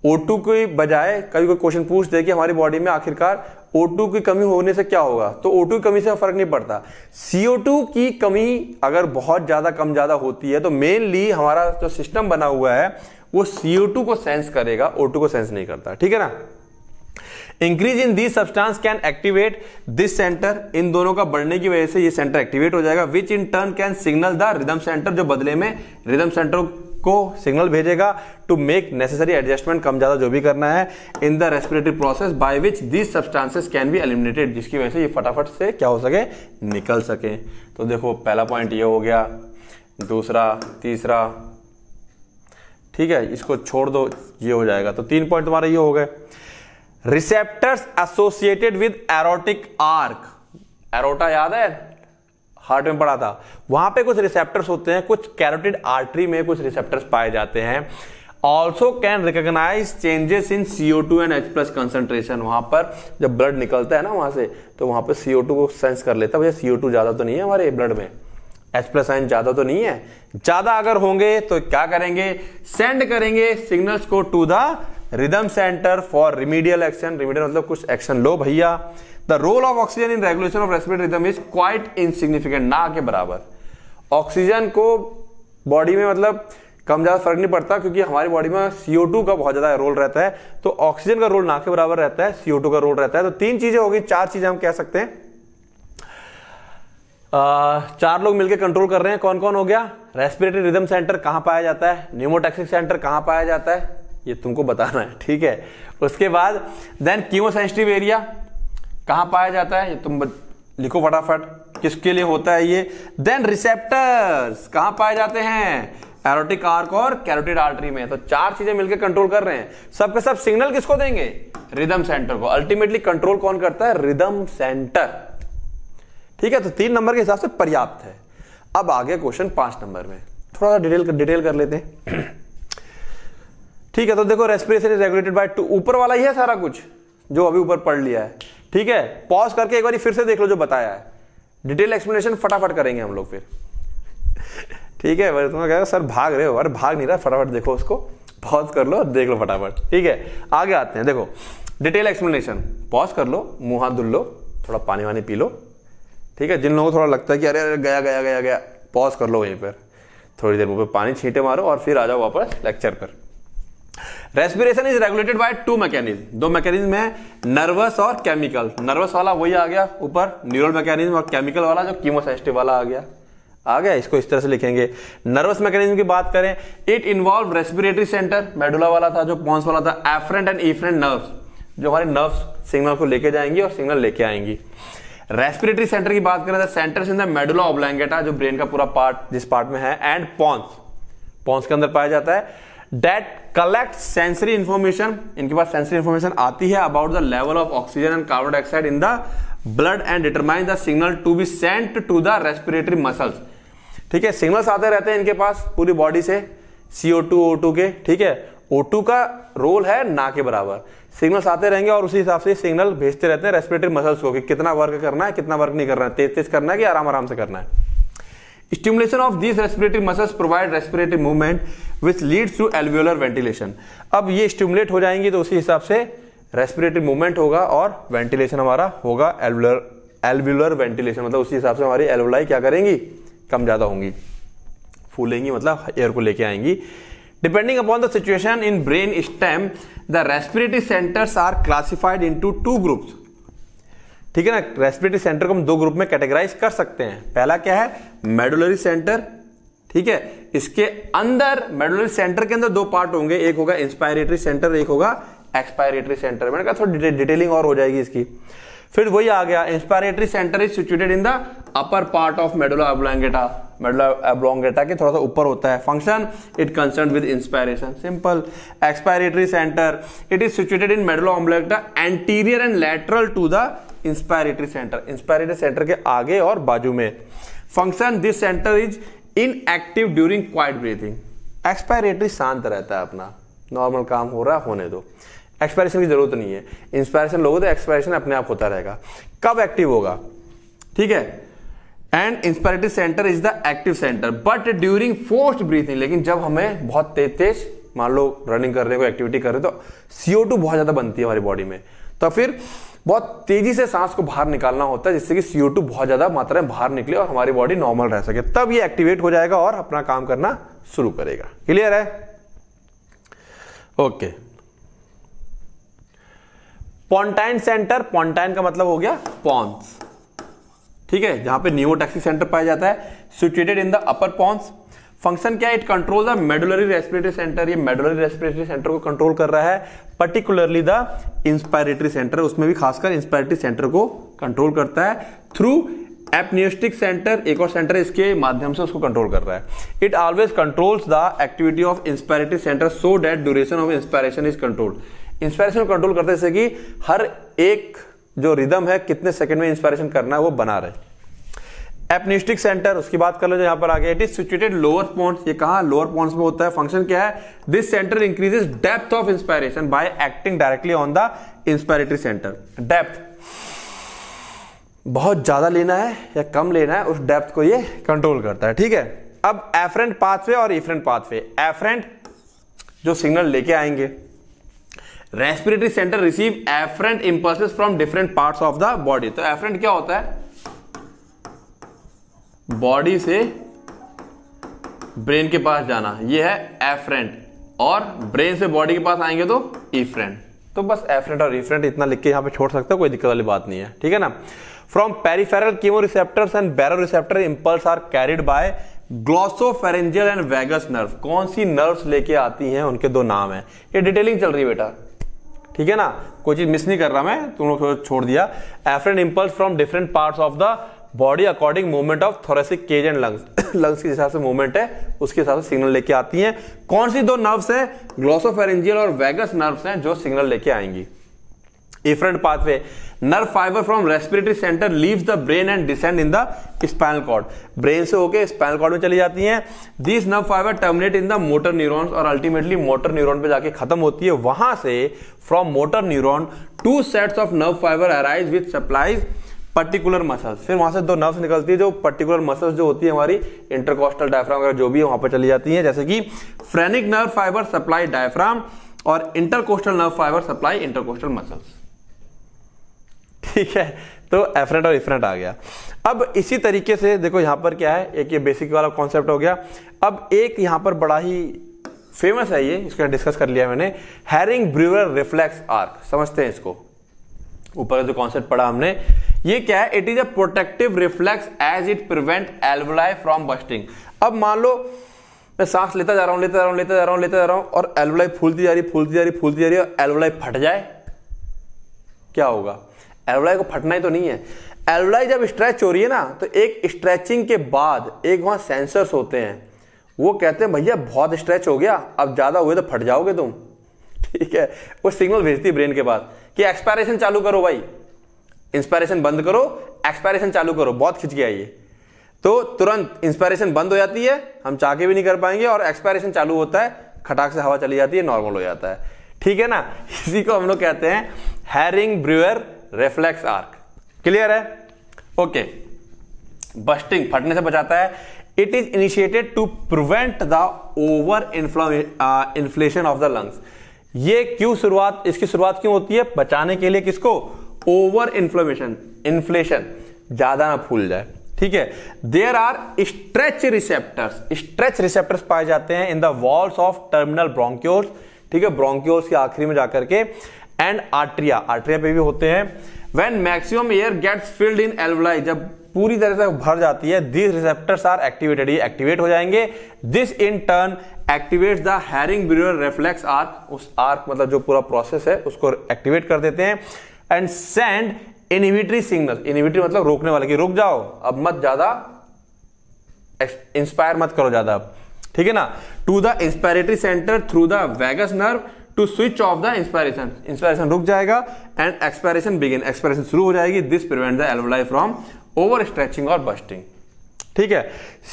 O2 के बजाय कभी कोई क्वेश्चन पूछ दे कि हमारी बॉडी में आखिरकार O2 की कमी होने से क्या होगा तो O2 की कमी से फर्क नहीं पड़ता CO2 की कमी अगर बहुत ज़्यादा कम ज़्यादा होती है तो मेनली हमारा जो सिस्टम बना हुआ है वो CO2 को सेंस करेगा O2 को सेंस नहीं करता ठीक है ना increase in this substance can activate this centre इन दोनों का बढ़ने की वजह से ये सेंटर एक्टिवेट हो जाएगा which in turn can signal the rhythm centre जो बदले में रिदम सेंटर को सिग्नल भेजेगा टू मेक नेसेसरी एडजस्टमेंट कम ज्यादा जो भी करना है in the respiratory process by which this substances can be eliminated जिसकी वजह से ये फटाफट से क्या हो सके निकल सके तो देखो पहला पॉइंट ये हो गया दूसरा तीसरा ठीक है इसको छोड़ दो ये हो जाएगा तो तीन पॉइंट तुम्हारे ये हो गए receptors associated with aortic arch aorta याद है हार्ट में पड़ा था वहां पे कुछ रिसेप्टर्स होते हैं कुछ कैरोटिड आर्टरी में कुछ रिसेप्टर्स पाए जाते हैं also can recognise changes in CO two and H plus concentration वहां पर जब ब्लड निकलता है ना वहां से तो वहां पर सीओ टू को सेंस कर लेता है भैया सीओ टू ज्यादा तो नहीं है हमारे ब्लड में एच प्लस आइन ज्यादा तो नहीं है ज्यादा अगर होंगे तो क्या करेंगे सेंड करेंगे सिग्नल्स को to the rhythm centre for remedial action remedial मतलब कुछ एक्शन लो भैया the role of oxygen in regulation of respiratory rhythm is quite insignificant ना के बराबर ऑक्सीजन को बॉडी में मतलब कम ज़्यादा फर्क नहीं पड़ता क्योंकि हमारी बॉडी में टू का बहुत ज़्यादा रोल रहता है तो ऑक्सीजन का रोल ना के बराबर रहता है टू का रोल रहता है तो तीन चीज़ें होगी चार चीज़ें हम कह सकते हैं चार लोग मिलकर कंट्रोल कर रहे हैं कौन कौन हो गया रेस्पिरेटरी रिदम सेंटर कहाँ पाया जाता है न्यूमोटेक्सिक सेंटर कहां पाया जाता है ये तुमको बताना है ठीक है उसके बाद देन क्यूमो सेंसिटिव एरिया कहां पाया जाता है ये तुम लिखो फटाफट किसके लिए होता है ये देन रिसेप्टर्स कहां पाए जाते हैं एरोटिक आर्क और कैरोटिड आर्टरी में तो चार चीजें मिलकर कंट्रोल कर रहे हैं सबके सब सिग्नल किसको देंगे रिदम सेंटर को अल्टीमेटली कंट्रोल कौन करता है रिदम सेंटर ठीक है तो तीन नंबर के हिसाब से पर्याप्त है अब आगे क्वेश्चन पांच नंबर में थोड़ा सा डिटेल कर, डिटेल कर लेते हैं ठीक है तो देखो respiration is regulated by two ऊपर वाला ही है सारा कुछ जो अभी ऊपर पढ़ लिया है ठीक है पॉज करके एक बार फिर से देख लो जो बताया है डिटेल एक्सप्लेनेशन फटाफट करेंगे हम लोग फिर ठीक है तो कह सर भाग रहे हो अरे भाग नहीं रहा फटाफट देखो उसको पॉज कर लो देख लो फटाफट ठीक है आगे आते हैं देखो डिटेल एक्सप्लेनेशन पॉज कर लो मुंह हाथ धुल लो थोड़ा पानी वानी पी लो ठीक है जिन लोगों को थोड़ा लगता है कि अरे अरे गया गया गया गया पॉज कर लो वहीं पर थोड़ी देर मुँह पर पानी छींटे मारो और फिर आ जाओ वापस लेक्चर पर respiration is regulated by two mechanism दो मैकेनिज्म है नर्वस और केमिकल नर्वस वाला वही आ गया ऊपर न्यूरल मैकेनिज्म और केमिकल वाला जो कीमोसेस्टिव वाला आ गया आ गया इसको इस तरह से लिखेंगे नर्वस मैकेनिज्म की बात करें it involve respiratory centre medulla वाला था जो पॉन्स वाला था एफ्रेंट एंड ईफ्रेंट नर्व्स जो हमारे नर्व्स सिग्नल को लेके जाएंगी और सिग्नल लेके आएंगी रेस्पिरेटरी सेंटर की बात करें तो centre in the medulla oblongata जो ब्रेन का पूरा पार्ट जिस पार्ट में है एंड पॉन्स पॉन्स के अंदर पाया जाता है डेट कलेक्ट सेंसरी इंफॉर्मेशन इनके पास सेंसरी इंफॉर्मेशन आती है about the level of oxygen and carbon dioxide in the blood and determine the signal to be sent to the respiratory muscles ठीक है सिग्नल्स आते रहते हैं इनके पास पूरी बॉडी से सीओ टू ओ टू के ठीक है ओ टू का रोल है ना के बराबर सिग्नल्स आते रहेंगे और उसी हिसाब से सिग्नल भेजते रहते हैं रेस्पिरेटरी मसल्स को कि कितना वर्क करना है कितना वर्क नहीं करना है तेज तेज करना है कि आराम आराम से करना है stimulation of this respiratory muscles provide respiratory movement which leads to alveolar ventilation अब ये स्टिमुलेट हो जाएंगी तो उसी हिसाब से रेस्पिरेटरी मूवमेंट होगा और वेंटिलेशन हमारा होगा एल्वुलर एल्वुलर वेंटिलेशन मतलब उसी हिसाब से हमारी एल्वुलाई क्या करेंगी कम ज़्यादा होंगी फूलेंगी मतलब एयर को लेके आएंगी Depending upon the situation in brain stem, the respiratory centers are classified into two groups. ठीक है ना रेस्पिरेटरी सेंटर को हम दो ग्रुप में कैटेगराइज कर सकते हैं पहला क्या है मेडुलरी सेंटर ठीक है इसके अंदर मेडुलरी सेंटर के अंदर दो पार्ट होंगे एक होगा इंस्पायरेटरी सेंटर एक होगा एक्सपायरेटरी सेंटर मैंने कहा थोड़ी डिटेलिंग और हो जाएगी इसकी फिर वही आ गया inspiratory centre is situated in the upper part of medulla oblongata मतलब एब्लोंगेटा के थोड़ा सा ऊपर होता है function it concern with inspiration simple expiratory centre it is situated in medulla oblongata anterior and lateral to the inspiratory centre inspiratory centre के आगे और बाजू में function this centre is inactive during quiet breathing expiratory शांत रहता है अपना normal काम हो रहा है होने दो एक्सपायरेशन की जरूरत नहीं है इंस्पायरेशन लोगों तो एक्सपायरेशन अपने आप होता रहेगा कब एक्टिव होगा ठीक है and inspiratory centre is the active centre but during forced breathing लेकिन जब हमें बहुत तेज तेज मान लो रनिंग कर रहे हो एक्टिविटी कर रहे हो तो सीओ टू बहुत ज़्यादा बनती है हमारी बॉडी में तो फिर बहुत तेजी से सांस को बाहर निकालना होता है जिससे कि सीओ टू बहुत ज़्यादा मात्रा में बाहर निकले और हमारी बॉडी नॉर्मल रह सके तब ये एक्टिवेट हो जाएगा और अपना काम करना शुरू करेगा क्लियर है ओके पॉन्टाइन सेंटर पॉन्टाइन का मतलब हो गया पॉन्स ठीक है जहां पे टैक्सी सेंटर पाया जाता है situated in the upper pons function क्या है it control the medullary respiratory centre ये मेडुलरी रेस्पिरेटरी सेंटर को कंट्रोल कर रहा है पर्टिकुलरली द इंस्पायरेटरी सेंटर उसमें भी खासकर इंस्पायरेटरी सेंटर को कंट्रोल करता है थ्रू एपनियोस्टिक सेंटर एक और सेंटर इसके माध्यम से उसको कंट्रोल कर रहा है it always controls the activity of inspiratory centre so that duration of inspiration is controlled inspiration control करते जैसे कि हर एक जो रिदम है कितने सेकंड में इंस्पायरेशन करना है वो बना रहे एपनिस्टिक सेंटर उसकी बात कर लो यहां पर आगे it is situated lower pons ये कहा लोअर पॉइंट्स में होता है फंक्शन क्या है this centre increases depth of inspiration by acting directly on the inspiratory centre depth बहुत ज्यादा लेना है या कम लेना है उस डेप्थ को ये कंट्रोल करता है ठीक है अब एफरेंट पाथवे और इफरेंट पाथवे एफरेंट जो सिग्नल लेके आएंगे respiratory centre receive afferent impulse from different part of the body तो एफरेंट क्या होता है बॉडी से ब्रेन के पास जाना ये है एफरेंट और ब्रेन से बॉडी के पास आएंगे तो इफ्रेंट तो बस एफरेंट और इफरेंट इतना लिख के यहां पे छोड़ सकते हो कोई दिक्कत वाली बात नहीं है ठीक है ना from peripheral chemo receptors and baro receptor impulse are carried by glossopharyngeal and vagus nerve कौन सी नर्व्स लेके आती हैं उनके दो नाम है ये डिटेलिंग चल रही है बेटा ठीक है ना कोई चीज़ मिस नहीं कर रहा मैं तुम लोग छोड़ दिया afferent impulse from different parts of the body according movement of thoracic cage and lungs lungs के हिसाब से मूवमेंट है उसके हिसाब से सिग्नल लेके आती हैं कौन सी दो नर्व्स हैं ग्लोसोफेरेंजियल और वेगस नर्व्स हैं जो सिग्नल लेके आएंगी different pathway nerve fiber from respiratory center leaves the brain and descend in the spinal cord brain se होके spinal cord mein chali jati हैं these nerve fiber terminate in the motor neurons or ultimately motor neuron pe jaake khatam hoti hai wahan se from motor neuron two sets of nerve fiber arise which supplies particular muscles फिर वहां से दो nerves निकलती है जो particular muscles जो होती है हमारी इंटरकोस्टल डायफ्राम वगैरह जो भी है वहां पर चली जाती है जैसे कि phrenic nerve fibre supply diaphragm और intercostal nerve fibre supply intercostal muscles ठीक है तो एफरेंट और इफरेंट आ गया अब इसी तरीके से देखो यहाँ पर क्या है एक ये बेसिक वाला कॉन्सेप्ट हो गया अब एक यहाँ पर बड़ा ही फेमस है ये इसको डिस्कस कर लिया मैंने हैरिंग ब्रूअर रिफ्लेक्स आर्क समझते हैं इसको ऊपर जो कॉन्सेप्ट पढ़ा हमने ये क्या है it is a protective reflex as it prevent alveoli from bursting अब मान लो मैं सांस लेता जा रहा हूं लेता जा रहा हूं लेता जा रहा हूं लेता जा रहा हूं और एल्वलाई फूलती जा रही फूलती जा रही फूलती जा रही और एल्वलाई फट जाए क्या होगा एलवलाई को फटना ही तो नहीं है एलवलाई जब स्ट्रेच हो रही है ना तो एक स्ट्रेचिंग के बाद एक वहाँ सेंसर्स होते हैं वो कहते हैं भैया बहुत स्ट्रेच हो गया अब ज़्यादा हुए तो फट जाओगे तुम ठीक है वो सिग्नल भेजती ब्रेन के पास कि एक्सपायरेशन चालू करो भाई इंस्पायरेशन बंद करो एक्सपायरेशन चालू करो बहुत खिंच गया ये तो तुरंत इंस्पायरेशन बंद हो जाती है हम चाह के भी नहीं कर पाएंगे और एक्सपायरेशन चालू होता है खटाक से हवा चली जाती है नॉर्मल हो जाता है ठीक है ना इसी को हम लोग कहते हैं Hering Breuer reflex arc clear है ओके बस्टिंग फटने से बचाता है it is initiated to prevent the over inflation of the lungs ये क्यों शुरुआत इसकी शुरुआत क्यों होती है बचाने के लिए किसको ओवर इन्फ्लेमेशन इन्फ्लेशन ज्यादा ना फूल जाए ठीक है there are stretch receptors stretch receptors पाए जाते हैं in the walls of terminal bronchioles ठीक है ब्रोंक्योर्स के आखिरी में जाकर के एंड आर्ट्रिया आर्ट्रिया पे भी होते हैं when maximum air gets filled in alveoli जब पूरी तरह से भर जाती है दिस रिसेप्टर्स आर एक्टिवेटेड ये एक्टिवेट हो जाएंगे this in turn activate the Hering Breuer reflex arc उस आर्क मतलब जो पूरा प्रोसेस है उसको एक्टिवेट कर देते हैं and send inhibitory signal inhibitory मतलब रोकने वाले की रुक जाओ अब मत ज्यादा इंस्पायर मत करो ज्यादा अब ठीक है ना to the inspiratory centre through the vagus nerve to switch off the inspiration inspiration रुक जाएगा एंड एक्सपायरेशन बिगिन एक्सपायरेशन शुरू हो जाएगी this prevent the alveoli from over stretching और बस्टिंग ठीक है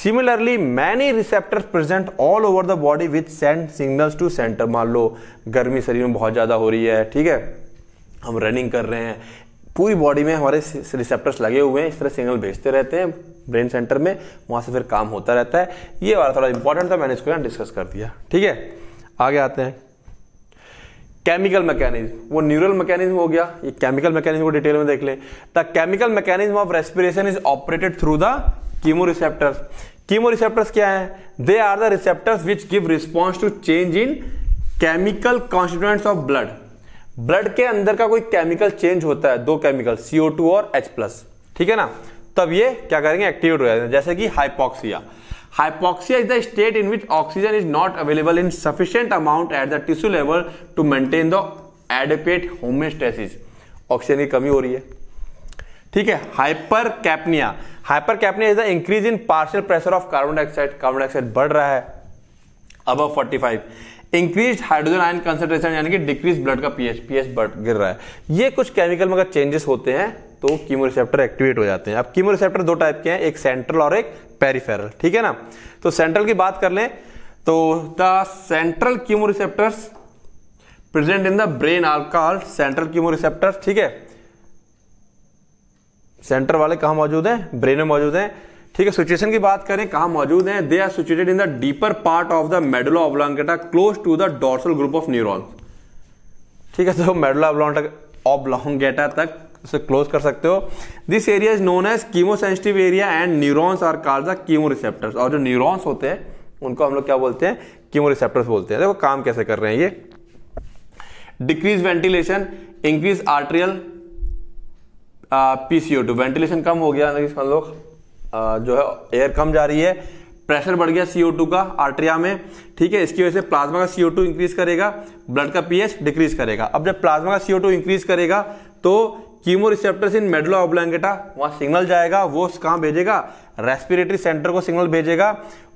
similarly many receptor present all over the body with send signal to centre मान लो गर्मी शरीर में बहुत ज़्यादा हो रही है ठीक है हम रनिंग कर रहे हैं पूरी बॉडी में हमारे रिसेप्टर्स लगे हुए हैं इस तरह सिग्नल भेजते रहते हैं ब्रेन सेंटर में वहां से फिर काम होता रहता है ये वाला थोड़ा इंपॉर्टेंट था मैंने इसको डिस्कस कर दिया ठीक है आगे आते हैं केमिकल मैकेनिज्म वो न्यूरल मैकेनिज्म हो गया ये केमिकल मैकेनिज्म को डिटेल में देख ले the chemical mechanism of respiration is operated through the chemoreceptors chemoreceptors क्या है they are the receptors which give response to change in chemical constituents of blood blood के अंदर का कोई केमिकल चेंज होता है दो केमिकल सीओ और एच ठीक है ना तब ये क्या करेंगे एक्टिवेट हो जाएंगे जैसे कि hypoxia hypoxia is the state in which oxygen is not available in sufficient amount at the tissue level to maintain the adept homeostasis oxygen की कमी हो रही है ठीक है hypercapnia hypercapnia is the increase in partial pressure of carbon dioxide carbon dioxide बढ़ रहा है अब 45 इंक्रीज हाइड्रोजन आयन कंसेंट्रेशन यानी कि डिक्रीज ब्लड का पीएच पीएच बढ़ गिर रहा है ये कुछ केमिकल में अगर चेंजेस होते हैं तो कीमो रिसेप्टर एक्टिवेट हो जाते हैं अब कीमो रिसेप्टर दो टाइप के हैं एक सेंट्रल और एक पेरीफेरल ठीक है ना तो सेंट्रल की बात कर लें तो the central chemoreceptors present in the brain are called central chemoreceptors ठीक है सेंटर वाले कहां मौजूद हैं ब्रेन में मौजूद हैं ठीक है सिचुएशन की बात करें कहां मौजूद हैं they are situated in the deeper part of the medulla oblongata close to the dorsal group of neurons ठीक है तो मेडुला ऑब्लॉन्गेटा तक उसे क्लोज कर सकते हो this area is known as chemosensitive area and neurons are call the chemoreceptors और जो न्यूरॉन्स होते हैं उनको हम लोग क्या बोलते हैं कीमो रिसेप्टर्स बोलते हैं देखो काम कैसे कर रहे हैं ये decrease ventilation increase arterial PCO two ventilation कम हो गया हम लोग जो है एयर कम जा रही है प्रेशर बढ़ गया सीओ टू का आर्ट्रिया में ठीक है इसकी वजह से प्लाज्मा का सीओ टू इंक्रीज करेगा ब्लड का पीएच डिक्रीज करेगा अब जब प्लाज्मा का सीओ टू इंक्रीज करेगा तो कीमो रिसेप्टर्स इन मेडलो ऑब्लैंगेटा वहाँ सिग्नल जाएगा वो कहाँ भेजेगा रेस्पिरेटरी सेंटर को सिग्नल भेजेगा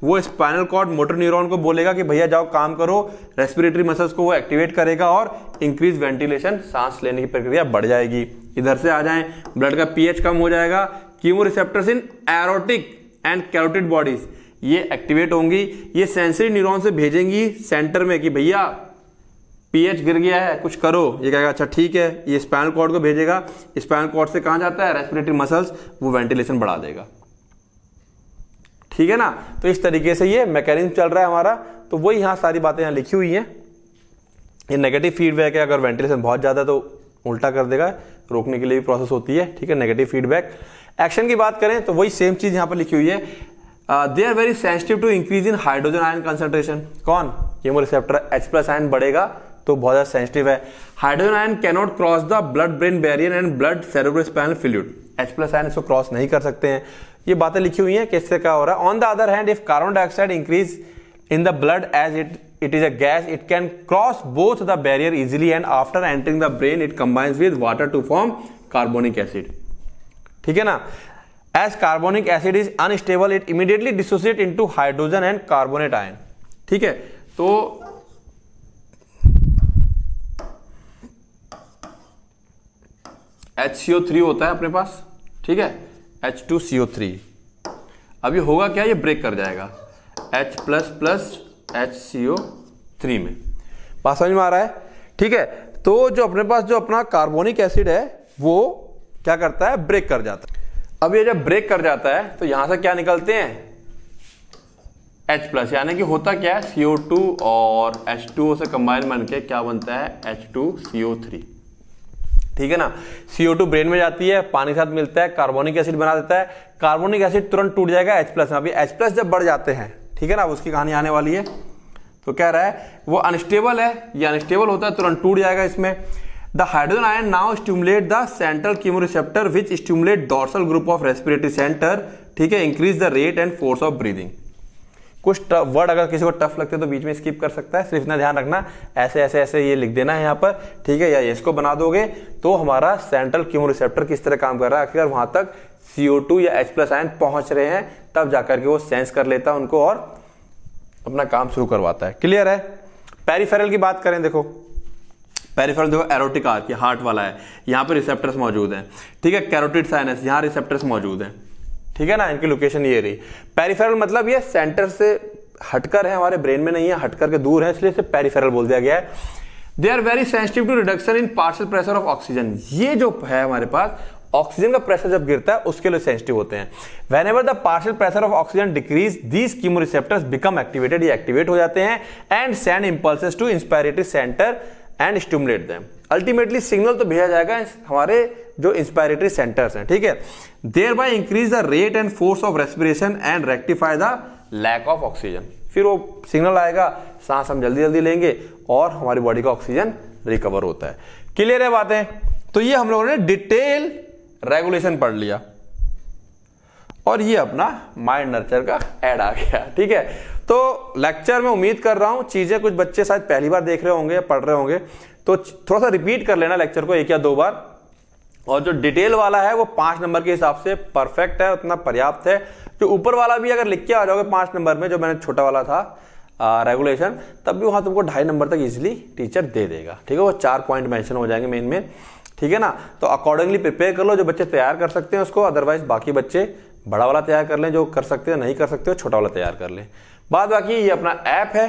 वो स्पाइनल कॉर्ड मोटर न्यूरॉन को बोलेगा कि भैया जाओ काम करो रेस्पिरेटरी मसल्स को वो एक्टिवेट करेगा और इंक्रीज वेंटिलेशन सांस लेने की प्रक्रिया बढ़ जाएगी इधर से आ जाए ब्लड का पीएच कम हो जाएगा chemo in aortic and carotid bodies ये एक्टिवेट होंगी ये सेंसरी न्यूरोन से भेजेंगी सेंटर में कि भैया पीएच गिर गया है कुछ करो ये कहेगा अच्छा ठीक है ये स्पाइनल कॉर्ड को भेजेगा स्पाइनल कॉर्ड से कहाँ जाता है रेस्पिरेटरी मसल्स वो वेंटिलेशन बढ़ा देगा ठीक है ना तो इस तरीके से ये मैकेनिज्म चल रहा है हमारा तो वही यहाँ सारी बातें यहां लिखी हुई हैं ये नेगेटिव फीडबैक है अगर वेंटिलेशन बहुत ज़्यादा तो उल्टा कर देगा रोकने के लिए भी प्रोसेस होती है ठीक है नेगेटिव फीडबैक एक्शन की बात करें तो वही सेम चीज़ यहां पर लिखी हुई है they are very sensitive to increase in hydrogen ion concentration कौन chemoreceptor H plus ion बढ़ेगा तो बहुत ज़्यादा सेंसिटिव है hydrogen ion cannot cross the blood brain barrier and blood cerebrospinal fluid H plus ion इसको cross नहीं कर सकते हैं ये बातें लिखी हुई हैं कैसे क्या हो रहा है on the other hand if carbon dioxide increase in the blood as it it is a gas it can cross both the barrier easily and after entering the brain it combines with water to form carbonic acid ठीक है ना as carbonic acid is unstable it immediately dissociate into hydrogen and carbonate ion ठीक है तो H C O three होता है अपने पास ठीक है H two C O three अब ये होगा क्या ये ब्रेक कर जाएगा H plus plus H C O three में पास समझ में आ रहा है ठीक है तो जो अपने पास जो अपना कार्बोनिक एसिड है वो क्या करता है ब्रेक कर जाता है अब ये जब ब्रेक कर जाता है तो यहां से क्या निकलते हैं H प्लस यानी कि होता क्या है CO2 और H2O से कंबाइन बन के क्या बनता है H2CO3 ठीक है ना CO2 ब्रेन में जाती है पानी के साथ मिलता है कार्बोनिक एसिड बना देता है कार्बोनिक एसिड तुरंत टूट जाएगा H प्लस में अभी H प्लस जब बढ़ जाते हैं ठीक है ना उसकी कहानी आने वाली है तो कह रहा है वो अनस्टेबल है ये अनस्टेबल होता है तुरंत टूट जाएगा इसमें the hydrogen ion now stimulate the central receptor which stimulate dorsal group of respiratory centre ठीक है increase the rate and force of breathing कुछ वर्ड अगर किसी को टफ लगते हैं तो बीच में स्किप कर सकता है सिर्फ इतना ध्यान रखना ऐसे ऐसे ऐसे ये लिख देना है यहाँ पर ठीक है या इसको बना दोगे तो हमारा सेंट्रल क्यूम रिसेप्टर किस तरह काम कर रहा है आखिर वहाँ तक CO2 या H प्लस आयन पहुँच रहे हैं तब जाकर के वो सेंस कर लेता है उनको और अपना काम शुरू करवाता है क्लियर है पेरीफेरल की बात करें देखो पेरीफेरल देखो एरोटिक आर्क हार्ट वाला है यहाँ पर रिसेप्टर्स मौजूद हैं ठीक है कैरोटिड साइनस यहाँ रिसेप्टर्स मौजूद हैं ठीक है ना इनकी लोकेशन ये रही पेरिफेरल मतलब ये सेंटर से हटकर है हमारे ब्रेन में नहीं है हटकर के दूर है इसलिए इसे पेरिफेरल बोल दिया गया है they are very sensitive to reduction in partial pressure of oxygen ये जो है हमारे पास ऑक्सीजन का प्रेशर जब गिरता है उसके लिए सेंसिटिव होते हैं whenever the partial pressure of oxygen decrease these chemoreceptors become activated ये एक्टिवेट हो जाते हैं and send impulses to inspiratory centre and stimulate them ultimately signal तो भेजा जाएगा हमारे जो इंस्पायरेटरी सेंटर्स हैं ठीक है by increase the rate and force of respiration and rectify the lack of oxygen फिर वो सिग्नल आएगा सांस हम जल्दी जल्दी लेंगे और हमारी बॉडी का ऑक्सीजन रिकवर होता है क्लियर है बातें तो ये हम लोगों ने डिटेल रेगुलेशन पढ़ लिया और ये अपना माइंड नर्चर का ऐड आ गया ठीक है तो लेक्चर में उम्मीद कर रहा हूं चीज़ें कुछ बच्चे शायद पहली बार देख रहे होंगे पढ़ रहे होंगे तो थोड़ा सा रिपीट कर लेना लेक्चर को एक या दो बार और जो डिटेल वाला है वो पांच नंबर के हिसाब से परफेक्ट है उतना पर्याप्त है जो ऊपर वाला भी अगर लिख के आ जाओगे पांच नंबर में जो मैंने छोटा वाला था रेगुलेशन तब भी वहां तुमको ढाई नंबर तक इजिली टीचर दे देगा ठीक है वो चार पॉइंट मैंशन हो जाएंगे मेन में ठीक है ना तो अकॉर्डिंगली प्रिपेयर कर लो जो बच्चे तैयार कर सकते हैं उसको अदरवाइज बाकी बच्चे बड़ा वाला तैयार कर लें जो कर सकते हैं नहीं कर सकते हो छोटा वाला तैयार कर लें बाद बाकी ये अपना ऐप है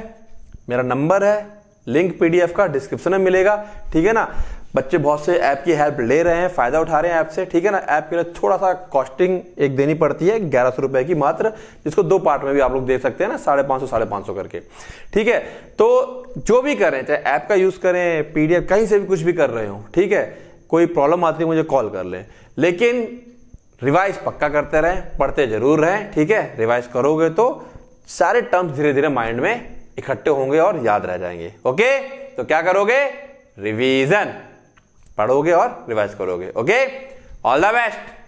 मेरा नंबर है लिंक पीडीएफ का डिस्क्रिप्शन में मिलेगा ठीक है ना बच्चे बहुत से ऐप की हेल्प ले रहे हैं फायदा उठा रहे हैं ऐप से ठीक है ना ऐप के लिए थोड़ा सा कॉस्टिंग एक देनी पड़ती है ग्यारह सौ रुपए की मात्र जिसको दो पार्ट में भी आप लोग देख सकते हैं ना साढ़े पांच सौ साढ़े पांच सौ करके ठीक है तो जो भी करें चाहे ऐप का यूज करें पीडीएफ कहीं से भी कुछ भी कर रहे हो ठीक है कोई प्रॉब्लम आती है मुझे कॉल कर लें लेकिन रिवाइज पक्का करते रहें पढ़ते जरूर रहें ठीक है रिवाइज करोगे तो सारे टर्म्स धीरे धीरे माइंड में इकट्ठे होंगे और याद रह जाएंगे ओके तो क्या करोगे रिवीजन पढ़ोगे और रिवाइज करोगे ओके ऑल द बेस्ट